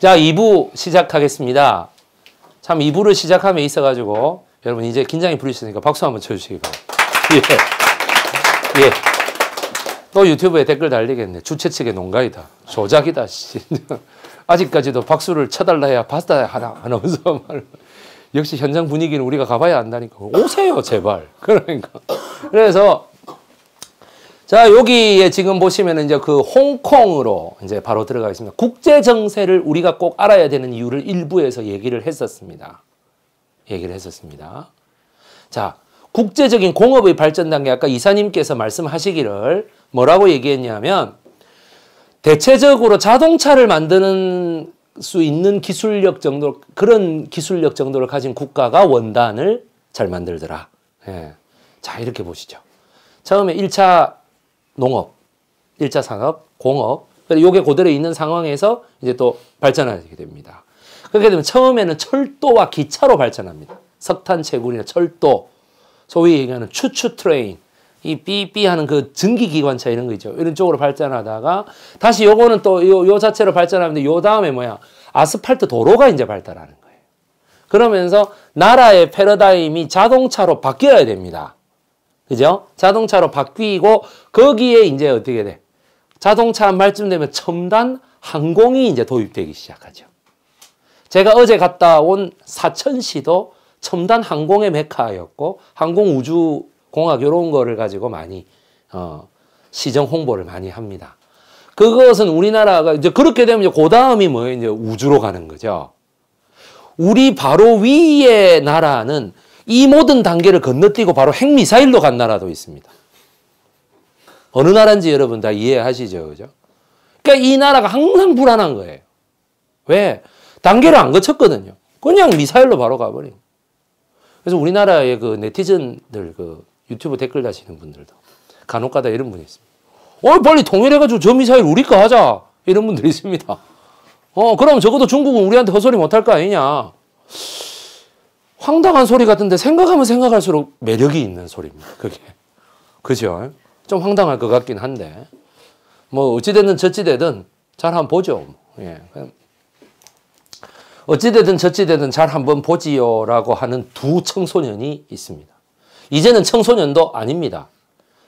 자, 2부 시작하겠습니다. 참 2부를 시작함에 있어 가지고 여러분 이제 긴장이 풀리시니까 박수 한번 쳐 주시기 바랍니다. 예. 예. 또 유튜브에 댓글 달리겠네. 주최 측의 농가이다. 조작이다. 씨. 아직까지도 박수를 쳐달라 야 봤다 하나 아나서 말. 역시 현장 분위기는 우리가 가봐야 안다니까. 오세요, 제발. 그러니까. 그래서 자, 여기에 지금 보시면 이제 그 홍콩으로 이제 바로 들어가겠습니다. 국제 정세를 우리가 꼭 알아야 되는 이유를 일부에서 얘기를 했었습니다. 얘기를 했었습니다. 자, 국제적인 공업의 발전 단계 아까 이사님께서 말씀하시기를 뭐라고 얘기했냐면 대체적으로 자동차를 만드는 수 있는 기술력 정도 그런 기술력 정도를 가진 국가가 원단을 잘 만들더라. 예. 자, 이렇게 보시죠. 처음에 1차 농업, 일자 산업, 공업. 그러니까 요게 그대로 있는 상황에서 이제 또 발전하게 됩니다. 그렇게 되면 처음에는 철도와 기차로 발전합니다. 석탄 채굴이나 철도, 소위 얘기하는 추추 트레인, 이 삐삐 하는 그증기 기관차 이런 거 있죠. 이런 쪽으로 발전하다가 다시 요거는 또요요 자체로 발전하는데 요 다음에 뭐야? 아스팔트 도로가 이제 발달하는 거예요. 그러면서 나라의 패러다임이 자동차로 바뀌어야 됩니다. 그죠? 자동차로 바뀌고 거기에 이제 어떻게 돼? 자동차 말쯤 되면 첨단 항공이 이제 도입되기 시작하죠. 제가 어제 갔다 온 사천시도 첨단 항공의 메카였고 항공 우주 공학 이런 거를 가지고 많이 어, 시정 홍보를 많이 합니다. 그것은 우리나라가 이제 그렇게 되면 이제 그 다음이 뭐예요? 이제 우주로 가는 거죠. 우리 바로 위에 나라는 이 모든 단계를 건너뛰고 바로 핵미사일로 간 나라도 있습니다. 어느 나라인지 여러분 다 이해하시죠? 그죠? 그러니까 이 나라가 항상 불안한 거예요. 왜? 단계를 안 거쳤거든요. 그냥 미사일로 바로 가버린. 그래서 우리나라의 그 네티즌들 그 유튜브 댓글 다시는 분들도 간혹가다 이런 분이 있습니다. 어, 빨리 통일해가지고 저 미사일 우리가 하자. 이런 분들 있습니다. 어, 그럼 적어도 중국은 우리한테 허소리 못할 거 아니냐. 황당한 소리 같은데 생각하면 생각할수록 매력이 있는 소리입니다. 그게. 그죠? 좀 황당할 것 같긴 한데. 뭐, 어찌됐든 저찌되든 잘 한번 보죠. 뭐. 예. 어찌되든 저찌되든 잘 한번 보지요. 라고 하는 두 청소년이 있습니다. 이제는 청소년도 아닙니다.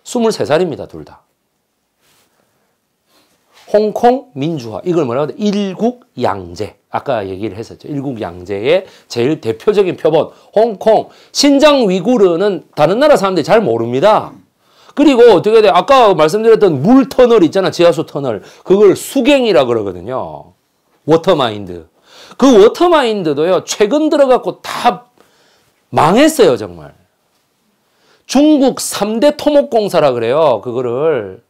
23살입니다. 둘 다. 홍콩 민주화. 이걸 뭐라고 하죠? 일국 양제. 아까 얘기를 했었죠. 일국양제의 제일 대표적인 표본 홍콩, 신장 위구르는 다른 나라 사람들이 잘 모릅니다. 그리고 어떻게 돼? 아까 말씀드렸던 물 터널 있잖아. 지하수 터널. 그걸 수갱이라 그러거든요. 워터마인드. 그 워터마인드도요. 최근 들어갖고 다 망했어요, 정말. 중국 3대 토목공사라 그래요. 그거를.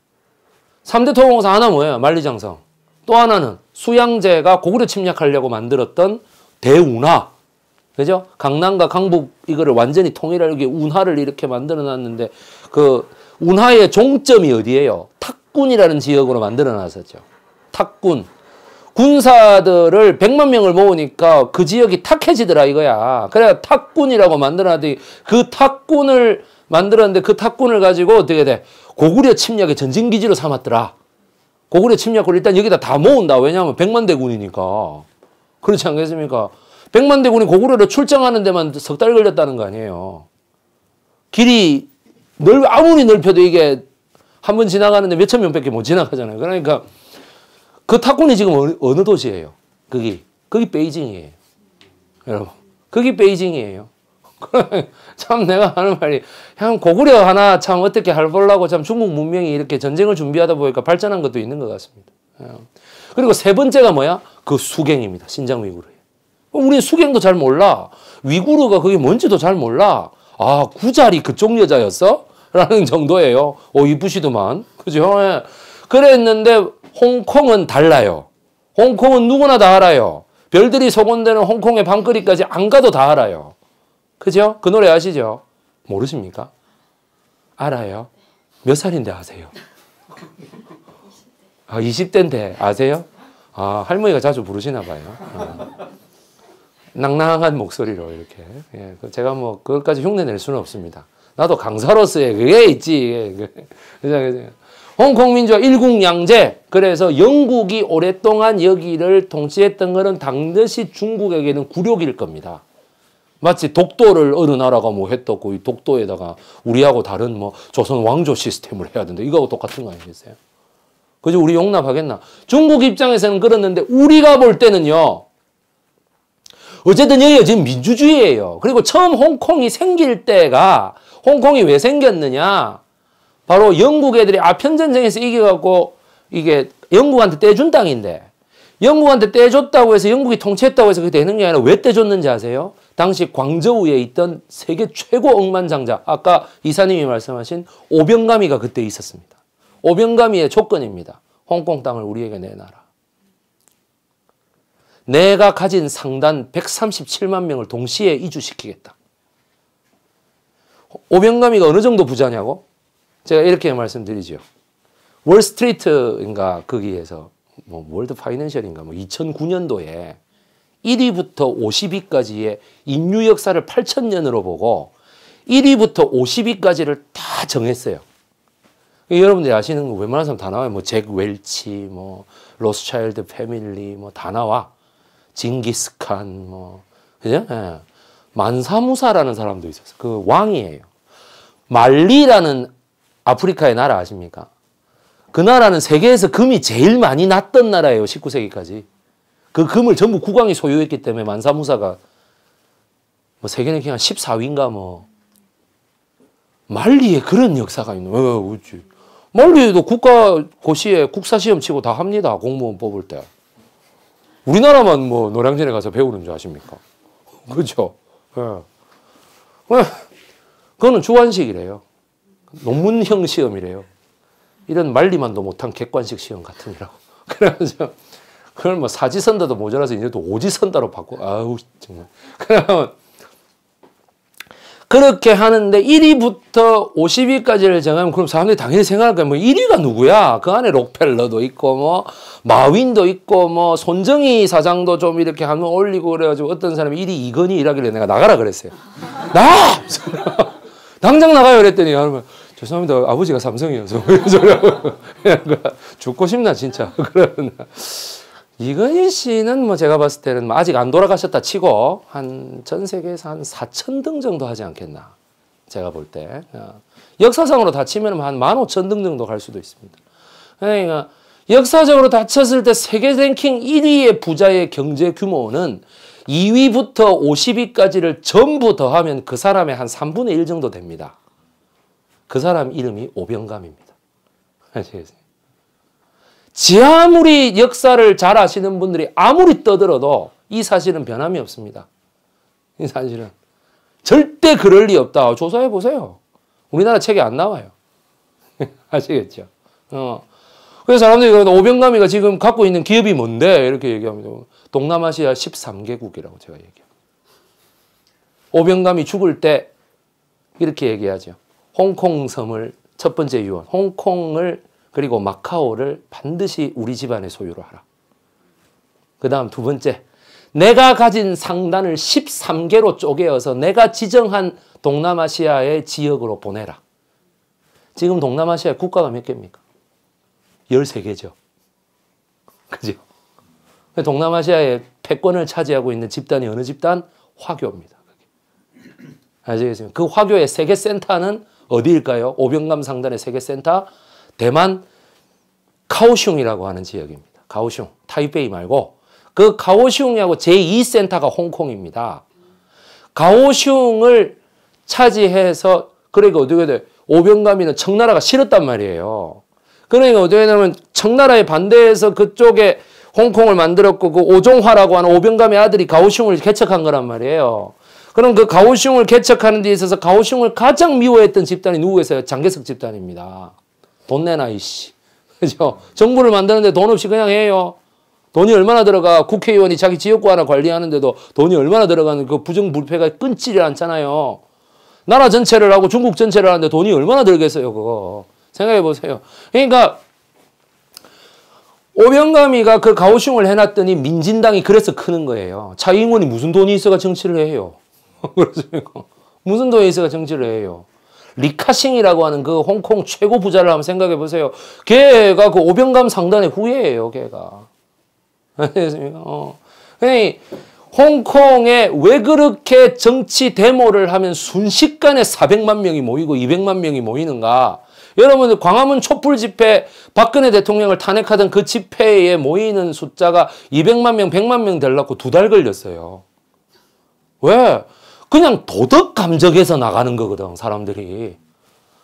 3대 토목공사 하나 뭐예요? 만리장성. 또 하나는 수양제가 고구려 침략하려고 만들었던 대운하 그죠? 강남과 강북 이거를 완전히 통일하기 위 운하를 이렇게 만들어 놨는데 그 운하의 종점이 어디예요? 탁군이라는 지역으로 만들어 놨었죠. 탁군. 군사들을 100만 명을 모으니까 그 지역이 탁해지더라 이거야. 그래야 탁군이라고 만들어놨더니 그 탁군을 만들었는데 그 탁군을 가지고 어떻게 돼? 고구려 침략의 전진기지로 삼았더라. 고구려 침략을 일단 여기다 다 모은다. 왜냐하면 백만 대군이니까. 그렇지 않겠습니까? 백만 대군이 고구려로 출장하는 데만 석 달 걸렸다는 거 아니에요. 길이 넓, 아무리 넓혀도 이게 한 번 지나가는데 몇 천 명밖에 못 지나가잖아요. 그러니까 그 탁군이 지금 어느, 어느 도시예요? 거기. 거기 베이징이에요. 여러분. 거기 베이징이에요. 참 내가 하는 말이 참 고구려 하나 참 어떻게 해보려고 참 중국 문명이 이렇게 전쟁을 준비하다 보니까 발전한 것도 있는 것 같습니다. 예. 그리고 세 번째가 뭐야? 그 수갱입니다. 신장 위구르. 어, 우리는 수갱도 잘 몰라. 위구르가 그게 뭔지도 잘 몰라. 아, 구자리 그쪽 여자였어? 라는 정도예요. 오, 이쁘시더만. 그죠? 예. 그랬는데 홍콩은 달라요. 홍콩은 누구나 다 알아요. 별들이 소곤되는 홍콩의 밤거리까지 안 가도 다 알아요. 그죠? 그 노래 아시죠? 모르십니까? 알아요? 몇 살인데 아세요? 아, 20대인데 아세요? 아, 할머니가 자주 부르시나 봐요. 아. 낭낭한 목소리로 이렇게. 예, 그 제가 뭐 그것까지 흉내 낼 수는 없습니다. 나도 강사로서의 그게 있지. 예, 그. 그죠 그죠. 홍콩 민족 일국 양제. 그래서 영국이 오랫동안 여기를 통치했던 것은 당시 중국에게는 굴욕일 겁니다. 마치 독도를 어느 나라가 뭐 했다고 이 독도에다가 우리하고 다른 뭐 조선 왕조 시스템을 해야 된다. 이거하고 똑같은 거 아니겠어요? 그죠? 우리 용납하겠나? 중국 입장에서는 그렇는데 우리가 볼 때는요. 어쨌든 여기가 지금 민주주의예요. 그리고 처음 홍콩이 생길 때가 홍콩이 왜 생겼느냐? 바로 영국 애들이 아편 전쟁에서 이겨갖고 이게 영국한테 떼준 땅인데 영국한테 떼줬다고 해서 영국이 통치했다고 해서 그게 되는 게 아니라 왜 떼줬는지 아세요? 당시 광저우에 있던 세계 최고 억만장자 아까 이사님이 말씀하신 오병가미가 그때 있었습니다. 오병가미의 조건입니다. 홍콩 땅을 우리에게 내놔라. 내가 가진 상단 137만 명을 동시에 이주시키겠다. 오병가미가 어느 정도 부자냐고? 제가 이렇게 말씀드리죠. 월스트리트인가 거기에서 뭐 월드 파이낸셜인가 뭐 2009년도에 1위부터 50위까지의 인류 역사를 8 0 0 0년으로 보고 1위부터 50위까지를 다 정했어요. 여러분들이 아시는 거 웬만한 사람 다 나와요. 뭐 잭 웰치, 뭐 로스차일드 패밀리 뭐 다 나와. 징기스칸 뭐 그죠? 예. 만사무사라는 사람도 있었어. 그 왕이에요. 말리라는 아프리카의 나라 아십니까? 그 나라는 세계에서 금이 제일 많이 났던 나라예요. 19세기까지. 그 금을 전부 국왕이 소유했기 때문에 만사무사가 뭐 세계는 그냥 14위인가 뭐 말리에 그런 역사가 있는 왜그지 어, 말리에도 국가 고시에 국사 시험 치고 다 합니다 공무원 뽑을 때 우리나라만 뭐 노량진에 가서 배우는 줄 아십니까? 그죠? 예. 네. 그거는 주관식이래요. 논문형 시험이래요. 이런 말리만도 못한 객관식 시험 같은 이라고. 그래가지고 그걸 뭐 사지선다도 모자라서 이제 또 오지선다로 바꿔. 아우, 정말. 그러 그렇게 하는데 1위부터 50위까지를 정하면 그럼 사람들이 당연히 생각할 거야. 뭐 1위가 누구야? 그 안에 록펠러도 있고 뭐 마윈도 있고 뭐 손정희 사장도 좀 이렇게 한번 올리고 그래가지고 어떤 사람이 1위 이건희 이라길래 내가 나가라 그랬어요. 나! 당장 나가요 그랬더니 여러분 죄송합니다. 아버지가 삼성이어서. 그 죽고 싶나 진짜. 그러나 이건희 씨는 뭐 제가 봤을 때는 뭐 아직 안 돌아가셨다 치고 한 전 세계에서 한 4천 등 정도 하지 않겠나 제가 볼때 어. 역사상으로 다치면 한 15,000등 정도 갈 수도 있습니다. 그러니까 역사적으로 다쳤을 때 세계 랭킹 1위의 부자의 경제 규모는 2위부터 50위까지를 전부 더하면 그 사람의 한 3분의 1 정도 됩니다. 그 사람 이름이 오병감입니다. 아시겠어요? 지 아무리 역사를 잘 아시는 분들이 아무리 떠들어도 이 사실은 변함이 없습니다. 이 사실은. 절대 그럴 리 없다. 조사해 보세요. 우리나라 책에 안 나와요. 아시겠죠? 어. 그래서 사람들이 오병감이가 지금 갖고 있는 기업이 뭔데? 이렇게 얘기합니다. 동남아시아 13개국이라고 제가 얘기합니 오병감이 죽을 때 이렇게 얘기하죠. 홍콩 섬을 첫 번째 유언. 홍콩을 그리고 마카오를 반드시 우리 집안의 소유로 하라. 그 다음 두 번째, 내가 가진 상단을 13개로 쪼개어서 내가 지정한 동남아시아의 지역으로 보내라. 지금 동남아시아 국가가 몇 개입니까? 13개죠. 그죠? 동남아시아의 패권을 차지하고 있는 집단이 어느 집단? 화교입니다. 아시겠습니까? 그 화교의 세계센터는 어디일까요? 오병감 상단의 세계센터 대만 카오슝이라고 하는 지역입니다. 가오슝, 타이베이 말고 그 가오슝이라고 제2센터가 홍콩입니다. 가오슝을 차지해서 그러니까 어떻게 돼? 오병감이는 청나라가 싫었단 말이에요. 그러니까 어떻게 되냐면 청나라에 반대해서 그쪽에 홍콩을 만들었고 그 오종화라고 하는 오병감의 아들이 가오슝을 개척한 거란 말이에요. 그럼 그 가오슝을 개척하는 데 있어서 가오슝을 가장 미워했던 집단이 누구겠어요? 장개석 집단입니다. 돈 내놔, 이씨. 그죠? 정부를 만드는데 돈 없이 그냥 해요. 돈이 얼마나 들어가 국회의원이 자기 지역구 하나 관리하는데도 돈이 얼마나 들어가는 그 부정부패가 끊지를 않잖아요. 나라 전체를 하고 중국 전체를 하는데 돈이 얼마나 들겠어요, 그거. 생각해 보세요. 그러니까 오병감이가 그 가오슝을 해놨더니 민진당이 그래서 크는 거예요. 차인원이 무슨 돈이 있어가 정치를 해요. 무슨 돈이 있어가 정치를 해요. 리카싱이라고 하는 그 홍콩 최고 부자를 한번 생각해 보세요. 걔가 그 오병감 상단의 후예예요, 걔가. 어. 그니 홍콩에 왜 그렇게 정치 데모를 하면 순식간에 400만 명이 모이고 200만 명이 모이는가? 여러분 광화문 촛불 집회 박근혜 대통령을 탄핵하던 그 집회에 모이는 숫자가 200만 명, 100만 명 되려고 두 달 걸렸어요. 왜? 그냥 도덕 감정에서 나가는 거거든, 사람들이.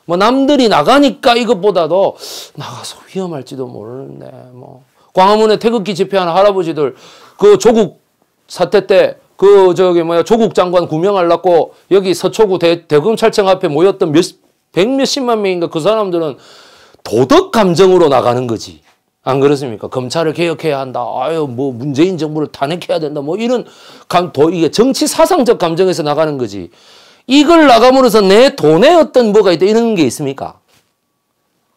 뭐 남들이 나가니까 이것보다도 나가서 위험할지도 모르는데 뭐 광화문에 태극기 집회하는 할아버지들 그 조국 사태 때 그 저기 뭐야 조국 장관 구명하려고 여기 서초구 대, 대검찰청 앞에 모였던 몇 백 몇십만 명인가 그 사람들은 도덕 감정으로 나가는 거지. 안 그렇습니까? 검찰을 개혁해야 한다. 아유, 뭐 문재인 정부를 탄핵해야 된다. 뭐 이런 감, 도, 이게 정치 사상적 감정에서 나가는 거지. 이걸 나감으로써 내 돈에 어떤 뭐가 있다 이런 게 있습니까?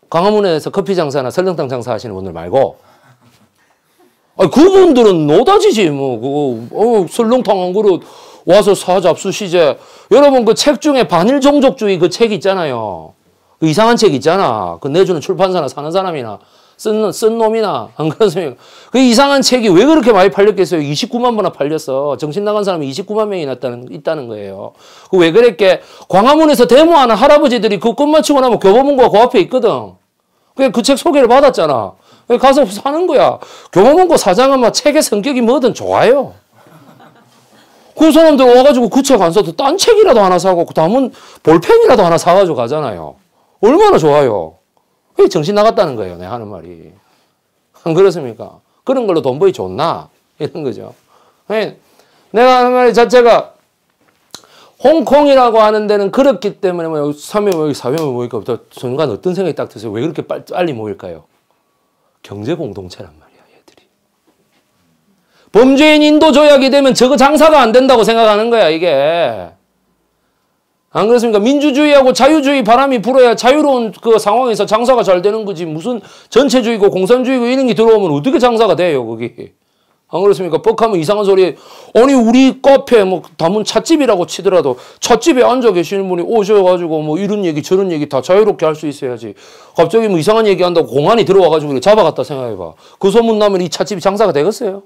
광화문에서 커피 장사나 설렁탕 장사 하시는 분들 말고 아, 그분들은 노다지지 뭐 그거 어, 설렁탕 한 그릇 와서 사 잡수시제 여러분 그 책 중에 반일 종족주의 그 책 있잖아요 그 이상한 책 있잖아 그 내주는 출판사나 사는 사람이나 쓴, 쓴 놈이나 안 그렇습니까? 그 이상한 책이 왜 그렇게 많이 팔렸겠어요? 29만 부나 팔렸어. 정신 나간 사람이 29만 명이 났다는, 있다는 거예요. 그 왜 그랬게? 광화문에서 데모하는 할아버지들이 그끝 맞추고 나면 교보문고가 그 앞에 있거든. 그냥 그책 소개를 받았잖아. 가서 사는 거야. 교보문고 사장은 막 책의 성격이 뭐든 좋아요. 그 사람들 와가지고 그 책안 사도 딴 책이라도 하나 사고, 그 다음은 볼펜이라도 하나 사가지고 가잖아요. 얼마나 좋아요. 왜 정신 나갔다는 거예요. 내 하는 말이. 안 그렇습니까? 그런 걸로 돈 벌이 좋나? 이런 거죠. 네. 내가 하는 말 자체가 홍콩이라고 하는 데는 그렇기 때문에 뭐 3회 모이고 4회 모이니 순간 어떤 생각이 딱 드세요? 왜 그렇게 빨리 모일까요? 경제 공동체란 말이야 얘들이. 범죄인 인도 조약이 되면 저거 장사가 안 된다고 생각하는 거야 이게. 안 그렇습니까? 민주주의하고 자유주의 바람이 불어야 자유로운 그 상황에서 장사가 잘 되는 거지. 무슨 전체주의고 공산주의고 이런 게 들어오면 어떻게 장사가 돼요, 거기. 안 그렇습니까? 뻑하면 이상한 소리. 아니 우리 카페 뭐 담은 찻집이라고 치더라도 찻집에 앉아 계시는 분이 오셔가지고 뭐 이런 얘기 저런 얘기 다 자유롭게 할 수 있어야지. 갑자기 뭐 이상한 얘기 한다고 공안이 들어와가지고 잡아갔다 생각해봐. 그 소문 나면 이 찻집이 장사가 되겠어요?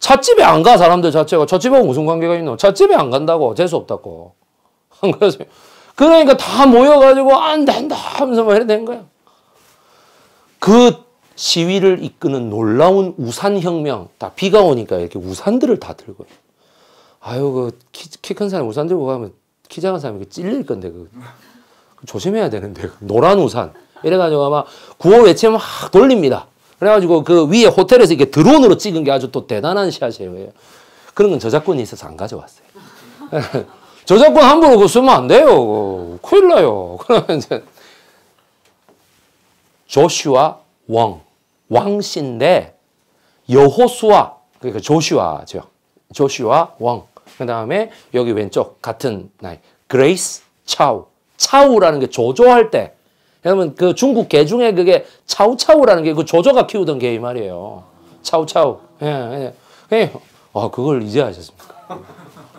찻집에 안 가 사람들 자체가 찻집하고 무슨 관계가 있노? 찻집에 안 간다고 재수 없다고. 안그러 그러니까 다 모여가지고 안 된다 하면서 막이된 뭐 거야. 그 시위를 이끄는 놀라운 우산혁명. 다 비가 오니까 이렇게 우산들을 다 들고. 아유, 그 키 큰 사람 우산 들고 가면 키 작은 사람이 찔릴 건데, 그, 그 조심해야 되는데. 그 노란 우산. 이래가지고 아마 구호 외치막 돌립니다. 그래가지고 그 위에 호텔에서 이렇게 드론으로 찍은 게 아주 또 대단한 샷이에요. 그런 건 저작권이 있어서 안 가져왔어요. 저작권 함부로 그 쓰면 안 돼요. 큰일 나요. 그러면 이제 조슈아 왕, 왕신데 여호수아, 그러니까 조슈아죠. 조슈아 왕. 그 다음에 여기 왼쪽 같은 나이 그레이스 차우. 차우라는 게 조조할 때 왜냐면 그 중국 개 중에 그게 차우차우라는 게 그 조조가 키우던 개이 말이에요. 차우차우. 예, 예. 예. 아, 그걸 이제 아셨습니까?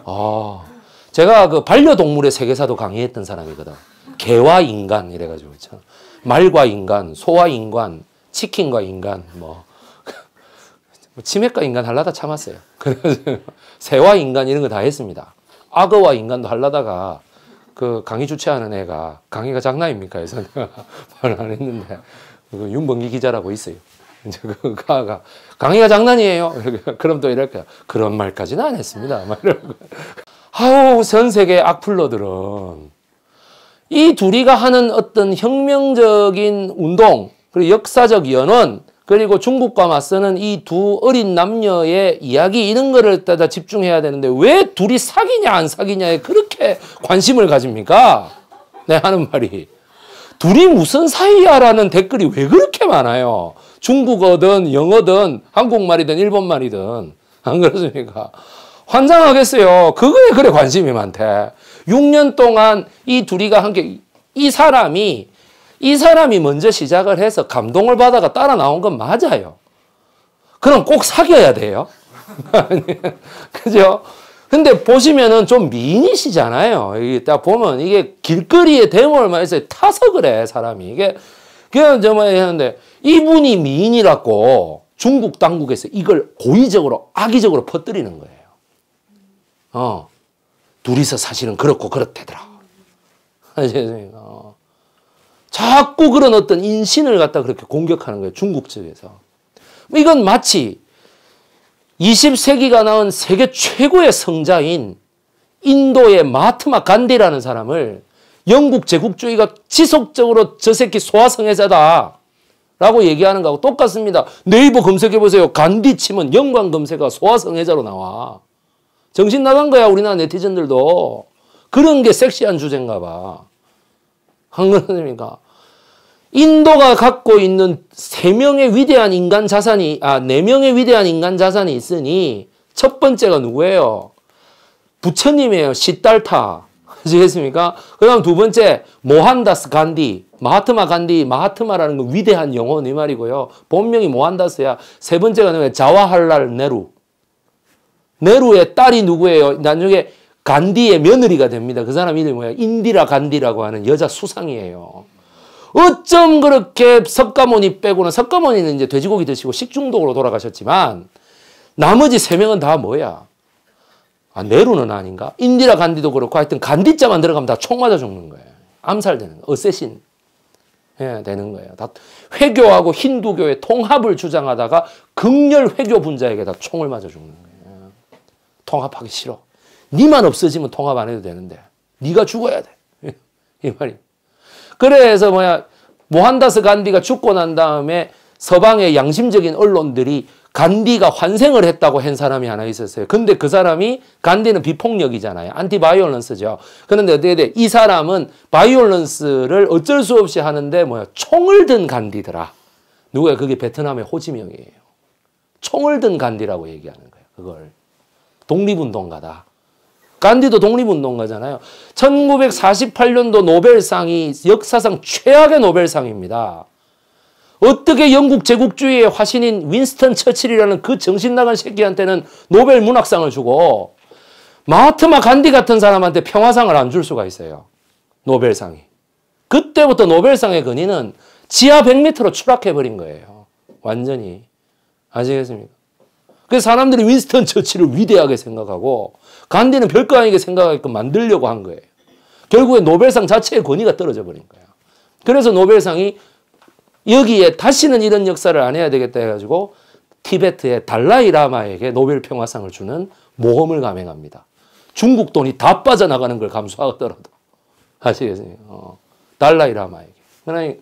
아. 제가 그 반려동물의 세계사도 강의했던 사람이거든. 개와 인간 이래가지고 있잖 그렇죠. 말과 인간, 소와 인간, 치킨과 인간, 뭐, 뭐 치맥과 인간 할라다 참았어요. 그래서 새와 인간 이런 거 다 했습니다. 악어와 인간도 할라다가 그 강의 주최하는 애가 강의가 장난입니까? 해서 내가 안 했는데 그 윤범기 기자라고 있어요. 이제 그 가가 강의가 장난이에요. 그럼 또 이럴까? 그런 말까지는 안 했습니다. 막 이러고. 아우 전 세계 악플러들은 이 둘이가 하는 어떤 혁명적인 운동 그리고 역사적 연원 그리고 중국과 맞서는 이 두 어린 남녀의 이야기 이런 거를 따다 집중해야 되는데 왜 둘이 사귀냐 안 사귀냐에 그렇게 관심을 가집니까? 내 네, 하는 말이 둘이 무슨 사이야라는 댓글이 왜 그렇게 많아요? 중국어든 영어든 한국말이든 일본말이든 안 그렇습니까? 환장하겠어요. 그거에 그래 관심이 많대. 6년 동안 이 둘이가 함께 이 사람이 이 사람이 먼저 시작을 해서 감동을 받아가 따라 나온 건 맞아요. 그럼 꼭 사귀어야 돼요. 그죠? 근데 보시면은 좀 미인이시잖아요. 이게 딱 보면 이게 길거리에 대모얼마 있어요. 타석을 해, 사람이. 이게, 그냥 정말 했는데 이분이 미인이라고 중국 당국에서 이걸 고의적으로 악의적으로 퍼뜨리는 거예요. 어, 둘이서 사실은 그렇고 그렇다더라. 아, 어. 자꾸 그런 어떤 인신을 갖다 그렇게 공격하는 거예요. 중국 측에서. 뭐 이건 마치 20세기가 나온 세계 최고의 성자인 인도의 마트마 간디라는 사람을 영국 제국주의가 지속적으로 저 새끼 소아성애자다. 라고 얘기하는 거하고 똑같습니다. 네이버 검색해보세요. 간디 치면 영광 검색어 소아성애자로 나와. 정신 나간 거야 우리나라 네티즌들도. 그런 게 섹시한 주제인가 봐. 안그니까 인도가 갖고 있는 세 명의 위대한 인간 자산이 아네 명의 위대한 인간 자산이 있으니 첫 번째가 누구예요? 부처님이에요. 시달타. 아시겠습니까? 그 다음 두 번째 모한다스 간디. 마하트마 간디. 마하트마라는 건 그 위대한 영혼 이 말이고요. 본명이 모한다스야. 세 번째가 자와할랄 네루. 네루의 딸이 누구예요? 나중에 간디의 며느리가 됩니다. 그 사람 이름이 뭐예요? 인디라 간디라고 하는 여자 수상이에요. 어쩜 그렇게 석가모니 빼고는 석가모니는 이제 돼지고기 드시고 식중독으로 돌아가셨지만 나머지 세 명은 다 뭐야? 아, 네루는 아닌가? 인디라 간디도 그렇고 하여튼 간디자만 들어가면 다 총 맞아 죽는 거예요. 암살되는 거 어쌔신 예, 되는 거예요. 다 회교하고 힌두교의 통합을 주장하다가 극렬 회교 분자에게 다 총을 맞아 죽는 거예요. 통합하기 싫어. 니만 없어지면 통합 안 해도 되는데 니가 죽어야 돼. 이 말이. 그래서 뭐야 모한다스 간디가 죽고 난 다음에 서방의 양심적인 언론들이 간디가 환생을 했다고 한 사람이 하나 있었어요. 근데 그 사람이 간디는 비폭력이잖아요. 안티바이올런스죠. 그런데 어떻게 돼? 이 사람은 바이올런스를 어쩔 수 없이 하는데 뭐야? 총을 든 간디더라. 누구야? 그게 베트남의 호지명이에요. 총을 든 간디라고 얘기하는 거예요. 그걸. 독립운동가다. 간디도 독립운동가잖아요. 1948년도 노벨상이 역사상 최악의 노벨상입니다. 어떻게 영국 제국주의의 화신인 윈스턴 처칠이라는 그 정신나간 새끼한테는 노벨 문학상을 주고 마하트마 간디 같은 사람한테 평화상을 안 줄 수가 있어요. 노벨상이. 그때부터 노벨상의 근위는 지하 100m로 추락해버린 거예요. 완전히. 아시겠습니까? 그래서 사람들이 윈스턴 처치를 위대하게 생각하고 간디는 별거 아니게 생각하게끔 만들려고 한 거예요. 결국에 노벨상 자체의 권위가 떨어져 버린 거야. 그래서 노벨상이 여기에 다시는 이런 역사를 안 해야 되겠다 해가지고 티베트의 달라이 라마에게 노벨 평화상을 주는 모험을 감행합니다. 중국 돈이 다 빠져나가는 걸 감수하더라도. 아시겠어요? 어. 달라이 라마에게. 그러니,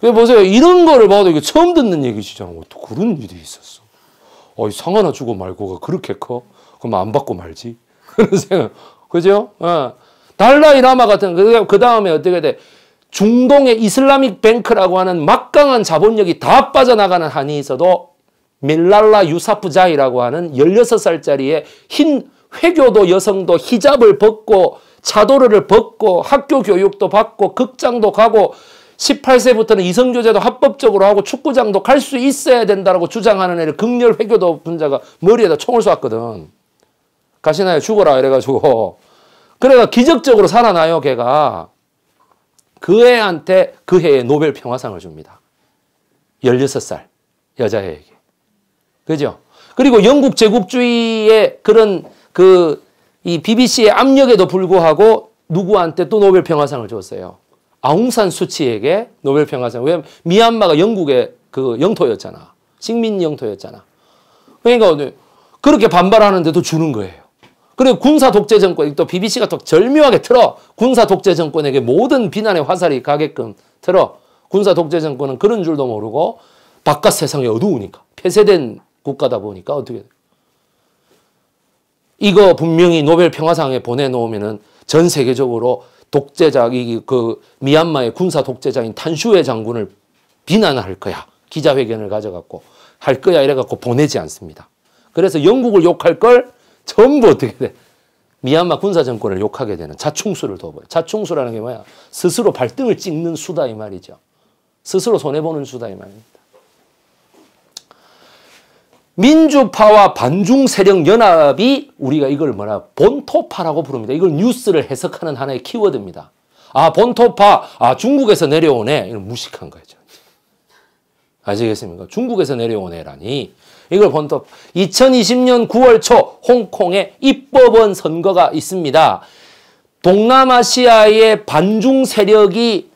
보세요. 이런 거를 봐도 이게 처음 듣는 얘기시잖아요. 뭐 또 그런 일이 있었어. 어, 이상 하나 주고 말고가 그렇게 커? 그럼 안 받고 말지. 그런 생각. 그죠? 어. 달라 이라마 같은, 그, 그 다음에 어떻게 돼? 중동의 이슬라믹 뱅크라고 하는 막강한 자본력이 다 빠져나가는 한이 있어도 밀랄라 유사프자이라고 하는 16살짜리의 흰 회교도 여성도 히잡을 벗고 차도르를 벗고 학교 교육도 받고 극장도 가고 18세부터는 이성교제도 합법적으로 하고 축구장도 갈 수 있어야 된다라고 주장하는 애를 극렬 회교도 분자가 머리에다 총을 쐈거든. 가시나요? 죽어라. 이래가지고. 그래가 기적적으로 살아나요, 걔가. 그 애한테 그 해에 노벨 평화상을 줍니다. 16살 여자애에게. 그죠? 그리고 영국 제국주의의 그런 그 이 BBC의 압력에도 불구하고 누구한테 또 노벨 평화상을 줬어요. 아웅산 수치에게 노벨 평화상. 왜냐면 미얀마가 영국의 그 영토였잖아. 식민 영토였잖아. 그러니까 그렇게 반발하는데도 주는 거예요. 그리고 군사 독재 정권, 또 BBC가 또 절묘하게 틀어. 군사 독재 정권에게 모든 비난의 화살이 가게끔 틀어. 군사 독재 정권은 그런 줄도 모르고 바깥 세상이 어두우니까. 폐쇄된 국가다 보니까 어떻게 이거 분명히 노벨 평화상에 보내놓으면은 전 세계적으로 독재자 이그 미얀마의 군사 독재자인 탄슈의 장군을 비난할 거야. 기자회견을 가져갖고 할 거야 이래갖고 보내지 않습니다. 그래서 영국을 욕할 걸 전부 어떻게 돼? 미얀마 군사 정권을 욕하게 되는 자충수를 둬버려. 자충수라는 게 뭐야? 스스로 발등을 찍는 수다 이 말이죠. 스스로 손해 보는 수다 이 말입니다. 민주파와 반중 세력 연합이 우리가 이걸 뭐라 본토파라고 부릅니다. 이걸 뉴스를 해석하는 하나의 키워드입니다. 아 본토파 아 중국에서 내려오네 이런 무식한 거죠. 아시겠습니까? 중국에서 내려오네라니 이걸 본토 파 2020년 9월 초 홍콩에 입법원 선거가 있습니다. 동남아시아의 반중 세력이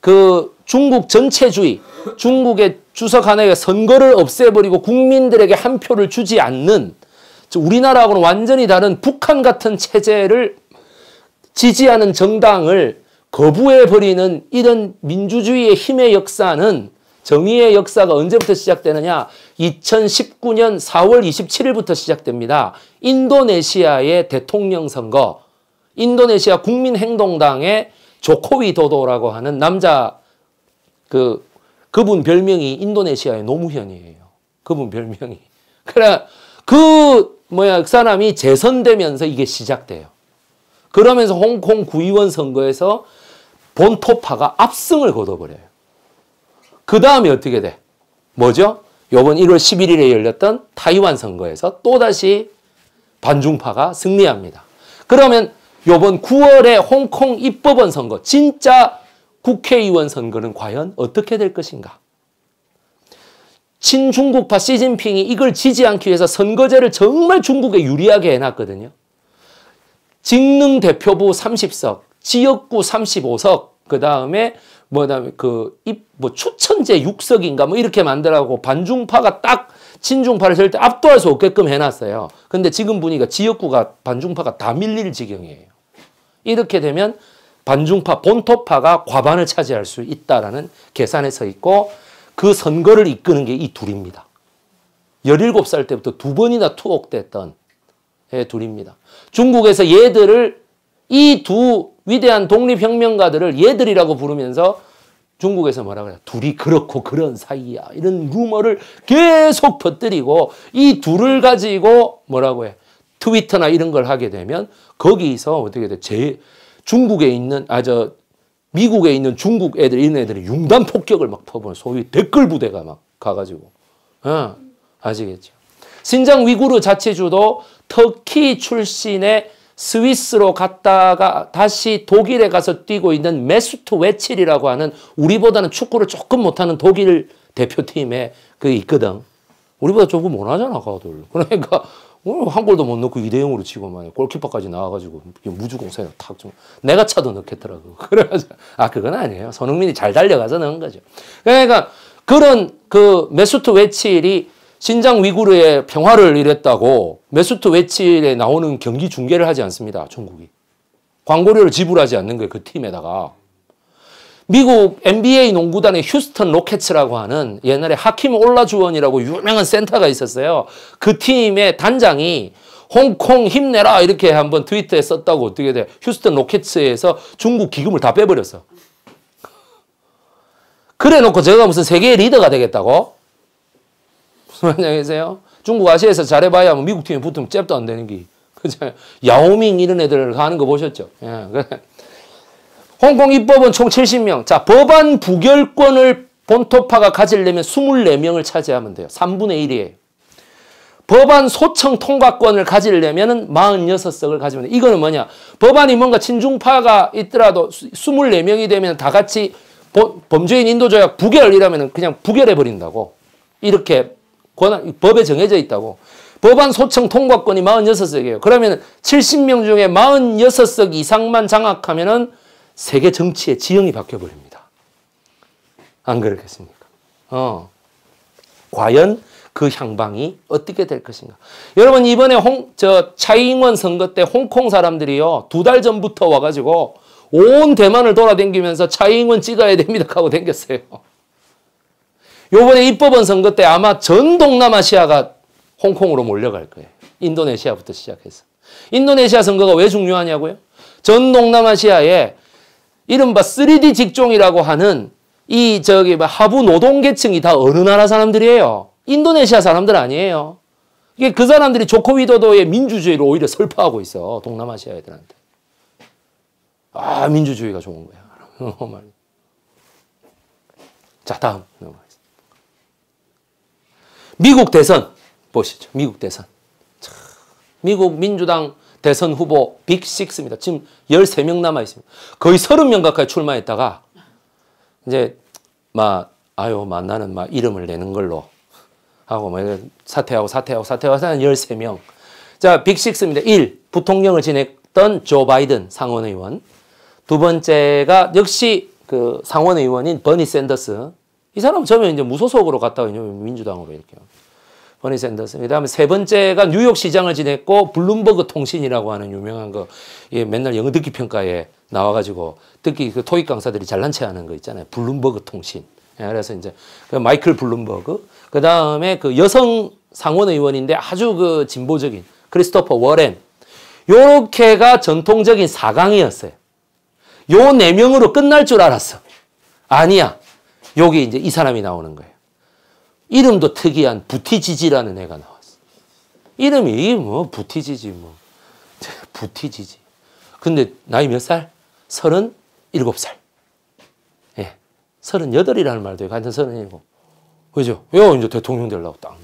그 중국 전체주의, 중국의 주석 하나의 선거를 없애버리고 국민들에게 한 표를 주지 않는 우리나라하고는 완전히 다른 북한 같은 체제를 지지하는 정당을 거부해버리는 이런 민주주의의 힘의 역사는 정의의 역사가 언제부터 시작되느냐 2019년 4월 27일부터 시작됩니다. 인도네시아의 대통령 선거 인도네시아 국민행동당의 조코위 도도라고 하는 남자 그 그분 별명이 인도네시아의 노무현이에요. 그분 별명이. 그래 그 뭐야 그 사람이 재선되면서 이게 시작돼요. 그러면서 홍콩 구의원 선거에서 본토파가 압승을 거둬버려요. 그 다음에 어떻게 돼? 뭐죠? 요번 1월 11일에 열렸던 타이완 선거에서 또다시 반중파가 승리합니다. 그러면 요번 9월에 홍콩 입법원 선거 진짜 국회의원 선거는 과연 어떻게 될 것인가? 친중국파 시진핑이 이걸 지지 않기 위해서 선거제를 정말 중국에 유리하게 해놨거든요. 직능 대표부 30석, 지역구 35석, 그 다음에 뭐다 그뭐 추천제 6석인가 뭐 이렇게 만들라고 반중파가 딱 친중파를 절대 압도할 수 없게끔 해놨어요. 근데 지금 보니까 지역구가 반중파가 다 밀릴 지경이에요. 이렇게 되면 반중파, 본토파가 과반을 차지할 수 있다라는 계산에 서 있고 그 선거를 이끄는 게 이 둘입니다. 17살 때부터 두 번이나 투옥됐던 둘입니다. 중국에서 얘들을 이 두 위대한 독립혁명가들을 얘들이라고 부르면서 중국에서 뭐라 그래요? 둘이 그렇고 그런 사이야. 이런 루머를 계속 퍼뜨리고 이 둘을 가지고 뭐라고 해? 트위터나 이런 걸 하게 되면 거기서 어떻게 돼? 제 중국에 있는 아저 미국에 있는 중국 애들 이런 애들이 융단 폭격을 막 퍼부는 소위 댓글 부대가 막 가가지고 어, 아시겠죠? 신장 위구르 자치주도 터키 출신의 스위스로 갔다가 다시 독일에 가서 뛰고 있는 메스트 웨칠이라고 하는 우리보다는 축구를 조금 못하는 독일 대표팀에 그 있거든. 우리보다 조금 못하잖아, 가들. 그러니까 오늘 어, 한 골도 못 넣고 2대 0으로 치고 만 골키퍼까지 나와가지고 무주공사에 탁 좀 내가 차도 넣겠더라고. 그래가지고 아 그건 아니에요. 손흥민이 잘 달려가서 넣은 거죠. 그러니까 그런 그 메수트 외칠이 신장 위구르의 평화를 이랬다고 메수트 외칠에 나오는 경기 중계를 하지 않습니다. 중국이 광고료를 지불하지 않는 거예요. 그 팀에다가 미국 NBA 농구단의 휴스턴 로켓츠라고 하는 옛날에 하킴 올라주원이라고 유명한 센터가 있었어요. 그 팀의 단장이 홍콩 힘내라 이렇게 한번 트위터에 썼다고 어떻게 돼? 휴스턴 로켓츠에서 중국 기금을 다 빼버렸어. 그래 놓고 제가 무슨 세계의 리더가 되겠다고? 무슨 말인지 요 중국 아시아에서 잘해봐야 뭐 미국 팀에 붙으면 잽도 안 되는 게. 그죠? 야오밍 이런 애들 하는 거 보셨죠? 예, 그래. 홍콩 입법은 총 70명. 자, 법안 부결권을 본토파가 가지려면 24명을 차지하면 돼요. 3분의 1이에요. 법안 소청 통과권을 가지려면 46석을 가지면 돼요. 이거는 뭐냐? 법안이 뭔가 친중파가 있더라도 24명이 되면 다 같이 범죄인 인도조약 부결이라면 그냥 부결해버린다고. 이렇게 권한, 법에 정해져 있다고. 법안 소청 통과권이 46석이에요. 그러면 70명 중에 46석 이상만 장악하면은 세계 정치의 지형이 바뀌어버립니다. 안 그렇겠습니까? 어. 과연 그 향방이 어떻게 될 것인가. 여러분 이번에 홍, 저 차이잉원 선거 때 홍콩 사람들이요. 두 달 전부터 와가지고 온 대만을 돌아다니면서 차이잉원 찍어야 됩니다 하고 댕겼어요. 요번에 입법원 선거 때 아마 전 동남아시아가 홍콩으로 몰려갈 거예요. 인도네시아부터 시작해서. 인도네시아 선거가 왜 중요하냐고요? 전 동남아시아에 이른바 3D 직종이라고 하는 이 저기 뭐 하부 노동계층이 다 어느 나라 사람들이에요? 인도네시아 사람들 아니에요. 이게 그 사람들이 조코 위도도의 민주주의를 오히려 설파하고 있어. 동남아시아 애들한테. 아, 민주주의가 좋은 거야. 어, 자, 다음 넘어가겠습니다. 미국 대선 보시죠. 미국 대선. 미국 민주당 대선 후보 빅6입니다. 지금 13명 남아 있습니다. 거의 30명 가까이 출마했다가 이제 막 아유 만 나는 막 이름을 내는 걸로 하고 뭐 사퇴하고 사퇴하고 사퇴하고 사는 퇴 13명. 자, 빅6입니다. 1. 부통령을 지냈던 조 바이든 상원의원. 두 번째가 역시 그 상원의원인 버니 샌더스. 이 사람은 처음에 이제 무소속으로 갔다가 민주당으로 이렇게. 버니 샌더슨. 그 다음에 세 번째가 뉴욕 시장을 지냈고 블룸버그 통신이라고 하는 유명한 거 예, 맨날 영어 듣기 평가에 나와가지고 듣기 그 토익 강사들이 잘난 체 하는 거 있잖아요. 블룸버그 통신. 예, 그래서 이제 그 마이클 블룸버그. 그 다음에 그 여성 상원 의원인데 아주 그 진보적인 크리스토퍼 워렌. 요렇게가 전통적인 4강이었어요. 요 네 명으로 끝날 줄 알았어. 아니야. 여기 이제 이 사람이 나오는 거예요. 이름도 특이한 부티지지라는 애가 나왔어. 이름이 뭐 부티지지 뭐. 부티지지. 근데 나이 몇 살? 37살. 예. 38이라는 말도 완전 37. 그죠? 요 이제 대통령 되려고 딱.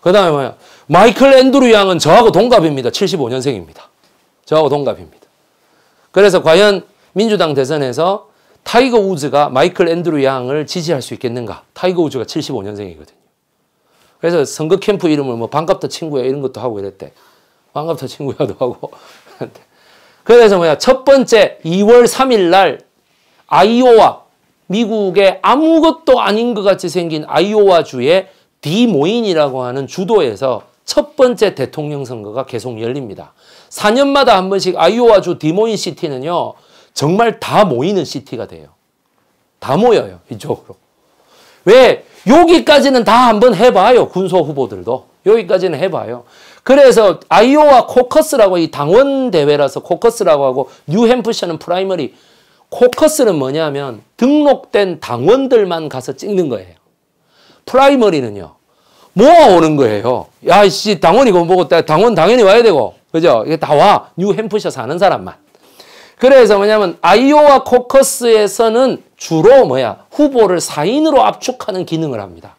그 다음에 뭐야? 마이클 앤드루 양은 저하고 동갑입니다. 75년생입니다. 저하고 동갑입니다. 그래서 과연 민주당 대선에서 타이거 우즈가 마이클 앤드루 양을 지지할 수 있겠는가? 타이거 우즈가 75년생이거든요. 그래서 선거 캠프 이름을 뭐 반갑다 친구야 이런 것도 하고 이랬대. 반갑다 친구야도 하고. 그래서 뭐야 첫 번째 2월 3일 날 아이오와 미국의 아무것도 아닌 것 같이 생긴 아이오와 주의 디모인이라고 하는 주도에서 첫 번째 대통령 선거가 계속 열립니다. 4년마다 한 번씩 아이오와 주 디모인 시티는요. 정말 다 모이는 시티가 돼요. 다 모여요. 이쪽으로. 왜? 여기까지는 다 한번 해봐요. 군소 후보들도. 여기까지는 해봐요. 그래서 아이오와 코커스라고 이 당원 대회라서 코커스라고 하고 뉴햄프셔는 프라이머리 코커스는 뭐냐면 등록된 당원들만 가서 찍는 거예요. 프라이머리는요. 모아오는 거예요. 야, 씨, 당원이고 뭐고, 당원 당연히 와야 되고. 그죠? 이게 다 와. 뉴햄프셔 사는 사람만. 그래서 뭐냐면 아이오와 코커스에서는 주로 뭐야 후보를 사인으로 압축하는 기능을 합니다.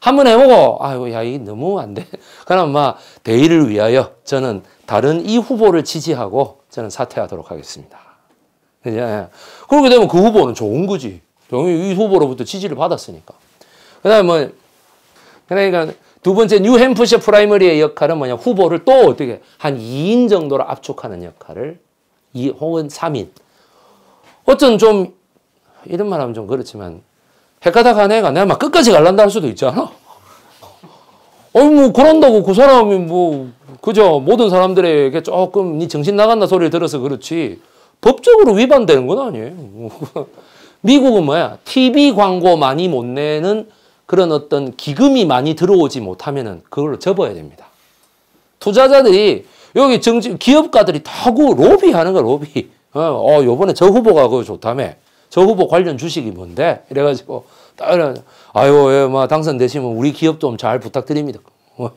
한번 해보고 아유 야이 너무 안 돼. 그나마 대의를 위하여 저는 다른 이 후보를 지지하고 저는 사퇴하도록 하겠습니다. 그냥 예. 그렇게 되면 그 후보는 좋은 거지. 이 후보로부터 지지를 받았으니까. 그다음뭐 그러니까 두 번째 뉴햄프셔 프라이머리의 역할은 뭐냐 후보를 또 어떻게 한 2인 정도로 압축하는 역할을 이 홍은 3인. 어쩐 좀 이런 말 하면 좀 그렇지만 헷가다가 내가 내가 막 끝까지 갈란다 할 수도 있잖아. 어이 뭐 그런다고 그 사람이 뭐 그저 모든 사람들에게 조금 네 정신 나간다 소리를 들어서 그렇지 법적으로 위반되는 건 아니에요. 미국은 뭐야 TV 광고 많이 못 내는 그런 어떤 기금이 많이 들어오지 못하면은 그걸 접어야 됩니다. 투자자들이 여기 정치, 기업가들이 다고 로비하는 거 로비. 어, 어, 요번에 저 후보가 그거 좋다며. 저 후보 관련 주식이 뭔데? 이래가지고, 따라, 아유, 예, 막 뭐 당선되시면 우리 기업 좀 잘 부탁드립니다. 뭐,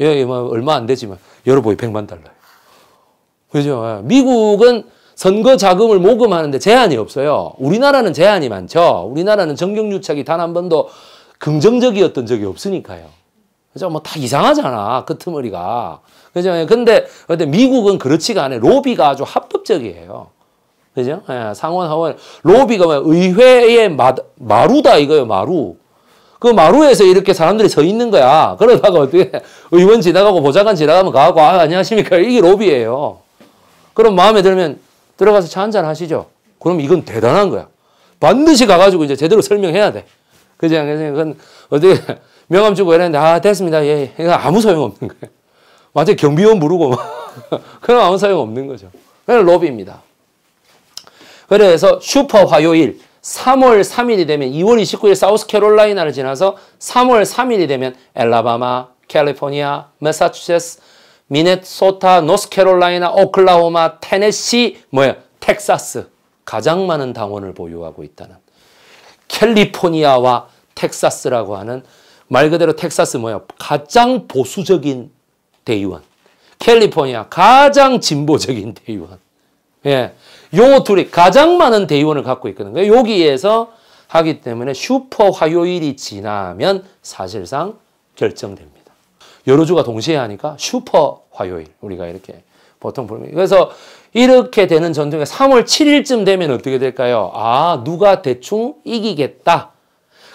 예, 예, 뭐 얼마 안 되지만, 여러분이 100만 달러 그죠? 예. 미국은 선거 자금을 모금하는데 제한이 없어요. 우리나라는 제한이 많죠. 우리나라는 정경유착이 단 한 번도 긍정적이었던 적이 없으니까요. 뭐 그 그죠? 뭐 다 이상하잖아. 그틈머리가 그죠? 근데, 근데 미국은 그렇지가 않아요. 로비가 아주 합법적이에요. 그죠? 예, 상원, 하원. 로비가 뭐 의회의 마, 마루다 이거예요, 마루. 그 마루에서 이렇게 사람들이 서 있는 거야. 그러다가 어떻게 의원 지나가고 보좌관 지나가면 가고, 아, 안녕하십니까. 이게 로비예요. 그럼 마음에 들면 들어가서 차 한잔 하시죠. 그럼 이건 대단한 거야. 반드시 가가지고 이제 제대로 설명해야 돼. 그죠? 그래서 건 어떻게 명함 주고 이랬는데, 아, 됐습니다. 예, 예. 아무 소용 없는 거예요. 완전 경비원 부르고 그럼 아무 소용 없는 거죠. 그냥 로비입니다. 그래서 슈퍼 화요일, 3월 3일이 되면 2월 29일 사우스캐롤라이나를 지나서 3월 3일이 되면 엘라바마, 캘리포니아, 메사추세츠, 미네소타, 노스캐롤라이나, 오클라호마, 테네시, 뭐야, 텍사스. 가장 많은 당원을 보유하고 있다는 캘리포니아와 텍사스라고 하는 말 그대로 텍사스 뭐야? 가장 보수적인 대의원. 캘리포니아 가장 진보적인 대의원. 예. 요 둘이 가장 많은 대의원을 갖고 있거든요. 그러니까 여기에서 하기 때문에 슈퍼 화요일이 지나면 사실상 결정됩니다. 여러 주가 동시에 하니까 슈퍼 화요일 우리가 이렇게 보통 부릅니다. 그래서 이렇게 되는 전통에 3월 7일쯤 되면 어떻게 될까요? 아 누가 대충 이기겠다.